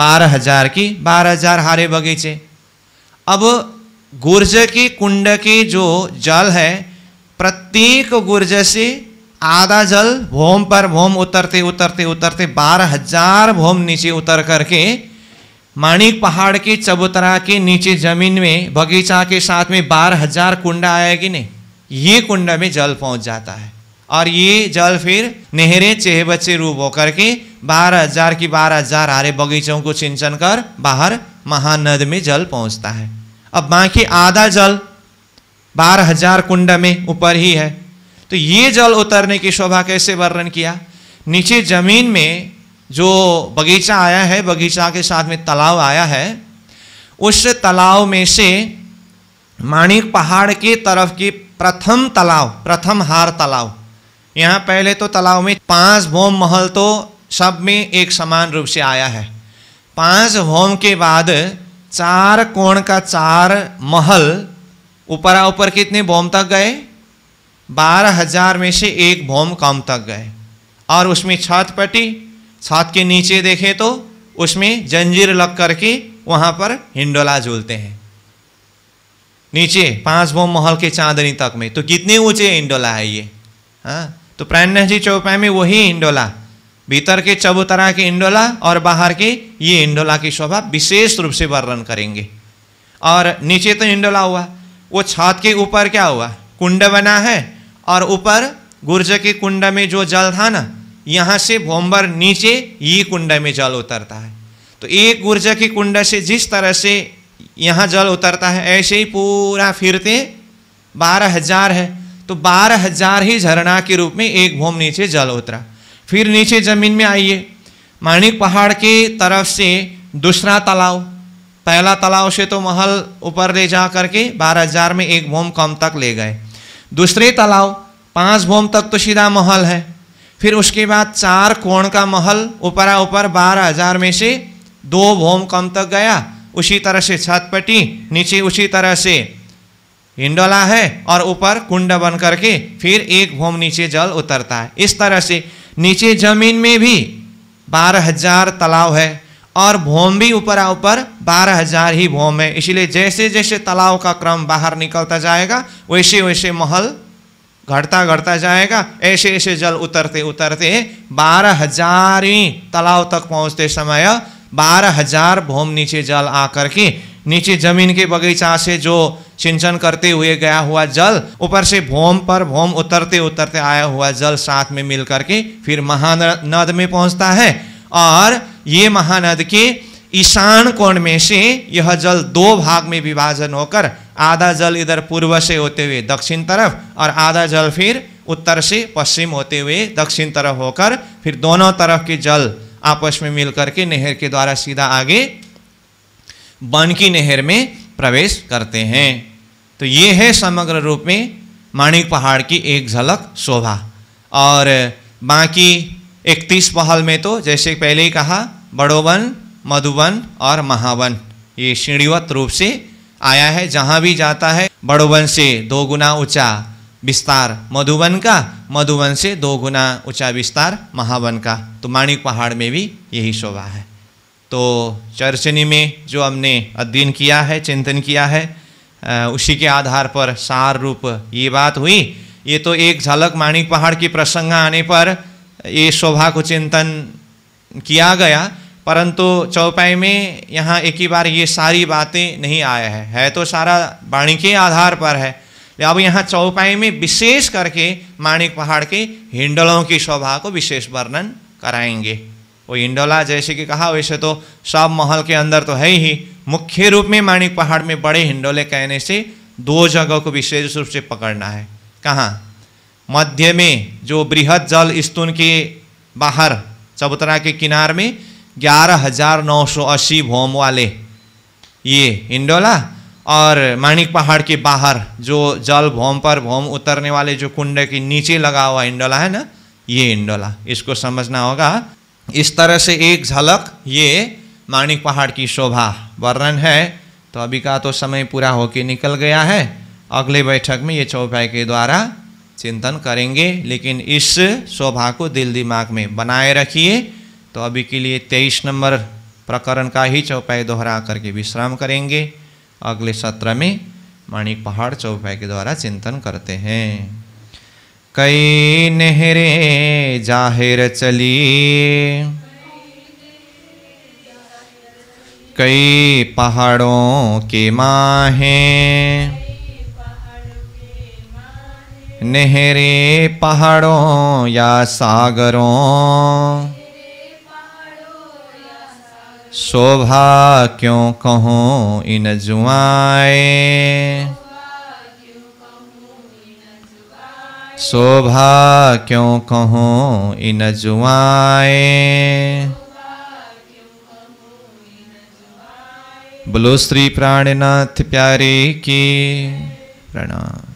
बारह हजार की बारह हजार हारे बगीचे अब गुर्ज की कुंड की जो जल है प्रत्येक गुर्ज से आधा जल भोम पर भोम उतरते उतरते उतरते बारह हजार भोम नीचे उतर करके माणिक पहाड़ के चबूतरा के नीचे जमीन में बगीचा के साथ में बारह हजार कुंडा आएगी नहीं ये कुंड में जल पहुंच जाता है और ये जल फिर नेहरे चेहबचे रूप होकर के बारह हजार की बारह हजार हरे बगीचों को सिंचन कर बाहर महानद में जल पहुंचता है अब बाकी आधा जल बारह हजार कुंड में ऊपर ही है तो ये जल उतरने की शोभा कैसे वर्णन किया नीचे जमीन में जो बगीचा आया है बगीचा के साथ में तालाब आया है उस तालाब में से माणिक पहाड़ की तरफ की प्रथम तालाब प्रथम हार तालाब यहाँ पहले तो तालाब में पांच भोम महल तो सब में एक समान रूप से आया है पांच होम के बाद चार कोण का चार महल ऊपर ऊपर कितने भोम तक गए बारह हजार में से एक भोम कम तक गए और उसमें छत पटी छत के नीचे देखे तो उसमें जंजीर लग करके वहाँ पर हिंडोला झूलते हैं नीचे पांच भोम महल के चांदनी तक में तो कितने ऊंचे हिंडोला है ये हाँ तो प्राण जी चौपाई में वही हिंडोला भीतर के चबूतरा की इंडोला और बाहर के ये इंडोला की शोभा विशेष रूप से वर्णन करेंगे और नीचे तो इंडोला हुआ वो छात के ऊपर क्या हुआ कुंड बना है और ऊपर गुर्ज के कुंड में जो जल था ना यहाँ से भोम्बर नीचे ये कुंड में जल उतरता है तो एक गुर्ज के कुंड से जिस तरह से यहाँ जल उतरता है ऐसे ही पूरा फिरते बारह हजार है तो बारह हजार ही झरना के रूप में एक भोम नीचे जल उतरा फिर नीचे ज़मीन में आइए माणिक पहाड़ के तरफ से दूसरा तालाब पहला तालाब से तो महल ऊपर ले जा करके बारह हजार में एक भोम कम तक ले गए दूसरे तालाब पाँच भोम तक तो सीधा महल है फिर उसके बाद चार कोण का महल ऊपरा ऊपर बारह हजार में से दो भोम कम तक गया उसी तरह से छतपटी नीचे उसी तरह से हिंडोला है और ऊपर कुंड बन करके फिर एक भोम नीचे जल उतरता है इस तरह से नीचे जमीन में भी बारह हजार तालाब है और भूम भी ऊपर ऊपर बारह हजार ही भूम है इसलिए जैसे जैसे तालाब का क्रम बाहर निकलता जाएगा वैसे वैसे महल घटता घटता जाएगा ऐसे ऐसे जल उतरते उतरते बारह हजारवीं तालाब तक पहुंचते समय बारह हजार भूम नीचे जल आकर के नीचे जमीन के बगीचा से जो सिंचन करते हुए गया हुआ जल ऊपर से भोम पर भोम उतरते उतरते आया हुआ जल साथ में मिल करके फिर महानद में पहुंचता है और ये महानद के ईशान कोण में से यह जल दो भाग में विभाजन होकर आधा जल इधर पूर्व से होते हुए दक्षिण तरफ और आधा जल फिर उत्तर से पश्चिम होते हुए दक्षिण तरफ होकर फिर दोनों तरफ के जल आपस में मिलकर के नहर के द्वारा सीधा आगे वन की नहर में प्रवेश करते हैं तो ये है समग्र रूप में माणिक पहाड़ की एक झलक शोभा और बाकी इकतीस पहल में तो जैसे पहले ही कहा बड़ोवन मधुवन और महावन ये श्रेणीवत रूप से आया है जहाँ भी जाता है बड़ोवन से दो गुना ऊँचा विस्तार मधुवन का मधुवन से दो गुना ऊँचा विस्तार महावन का तो माणिक पहाड़ में भी यही शोभा है तो चर्चनी में जो हमने अध्ययन किया है चिंतन किया है उसी के आधार पर सार रूप ये बात हुई ये तो एक झलक माणिक पहाड़ की प्रसंग आने पर ये शोभा को चिंतन किया गया परंतु चौपाई में यहाँ एक ही बार ये सारी बातें नहीं आया है है तो सारा वाणी के आधार पर है अब यहाँ चौपाई में विशेष करके माणिक पहाड़ के हिंडलों की शोभा को विशेष वर्णन कराएंगे वो इंडोला जैसे कि कहा वैसे तो सब महल के अंदर तो है ही मुख्य रूप में माणिक पहाड़ में बड़े हिंडोले कहने से दो जगह को विशेष रूप से पकड़ना है कहाँ मध्य में जो बृहद जल स्तून के बाहर चबूतरा के किनार में ग्यारह हजार नौ सौ अस्सी भोम वाले ये इंडोला और माणिक पहाड़ के बाहर जो जल भोम पर भोम उतरने वाले जो कुंड के नीचे लगा हुआ इंडोला है ना ये इंडोला इसको समझना होगा इस तरह से एक झलक ये माणिक पहाड़ की शोभा वर्णन है तो अभी का तो समय पूरा होके निकल गया है अगले बैठक में ये चौपाई के द्वारा चिंतन करेंगे लेकिन इस शोभा को दिल दिमाग में बनाए रखिए तो अभी के लिए तेईस नंबर प्रकरण का ही चौपाई दोहरा करके विश्राम करेंगे अगले सत्र में माणिक पहाड़ चौपाई के द्वारा चिंतन करते हैं कई नहरे जाहिर चली कई पहाड़ों की माहें नहरे पहाड़ों या सागरों शोभा क्यों कहूँ इन जुआएं शोभा क्यों कहो इन जुआए बोलो श्री प्राणनाथ प्यारे की प्रणाम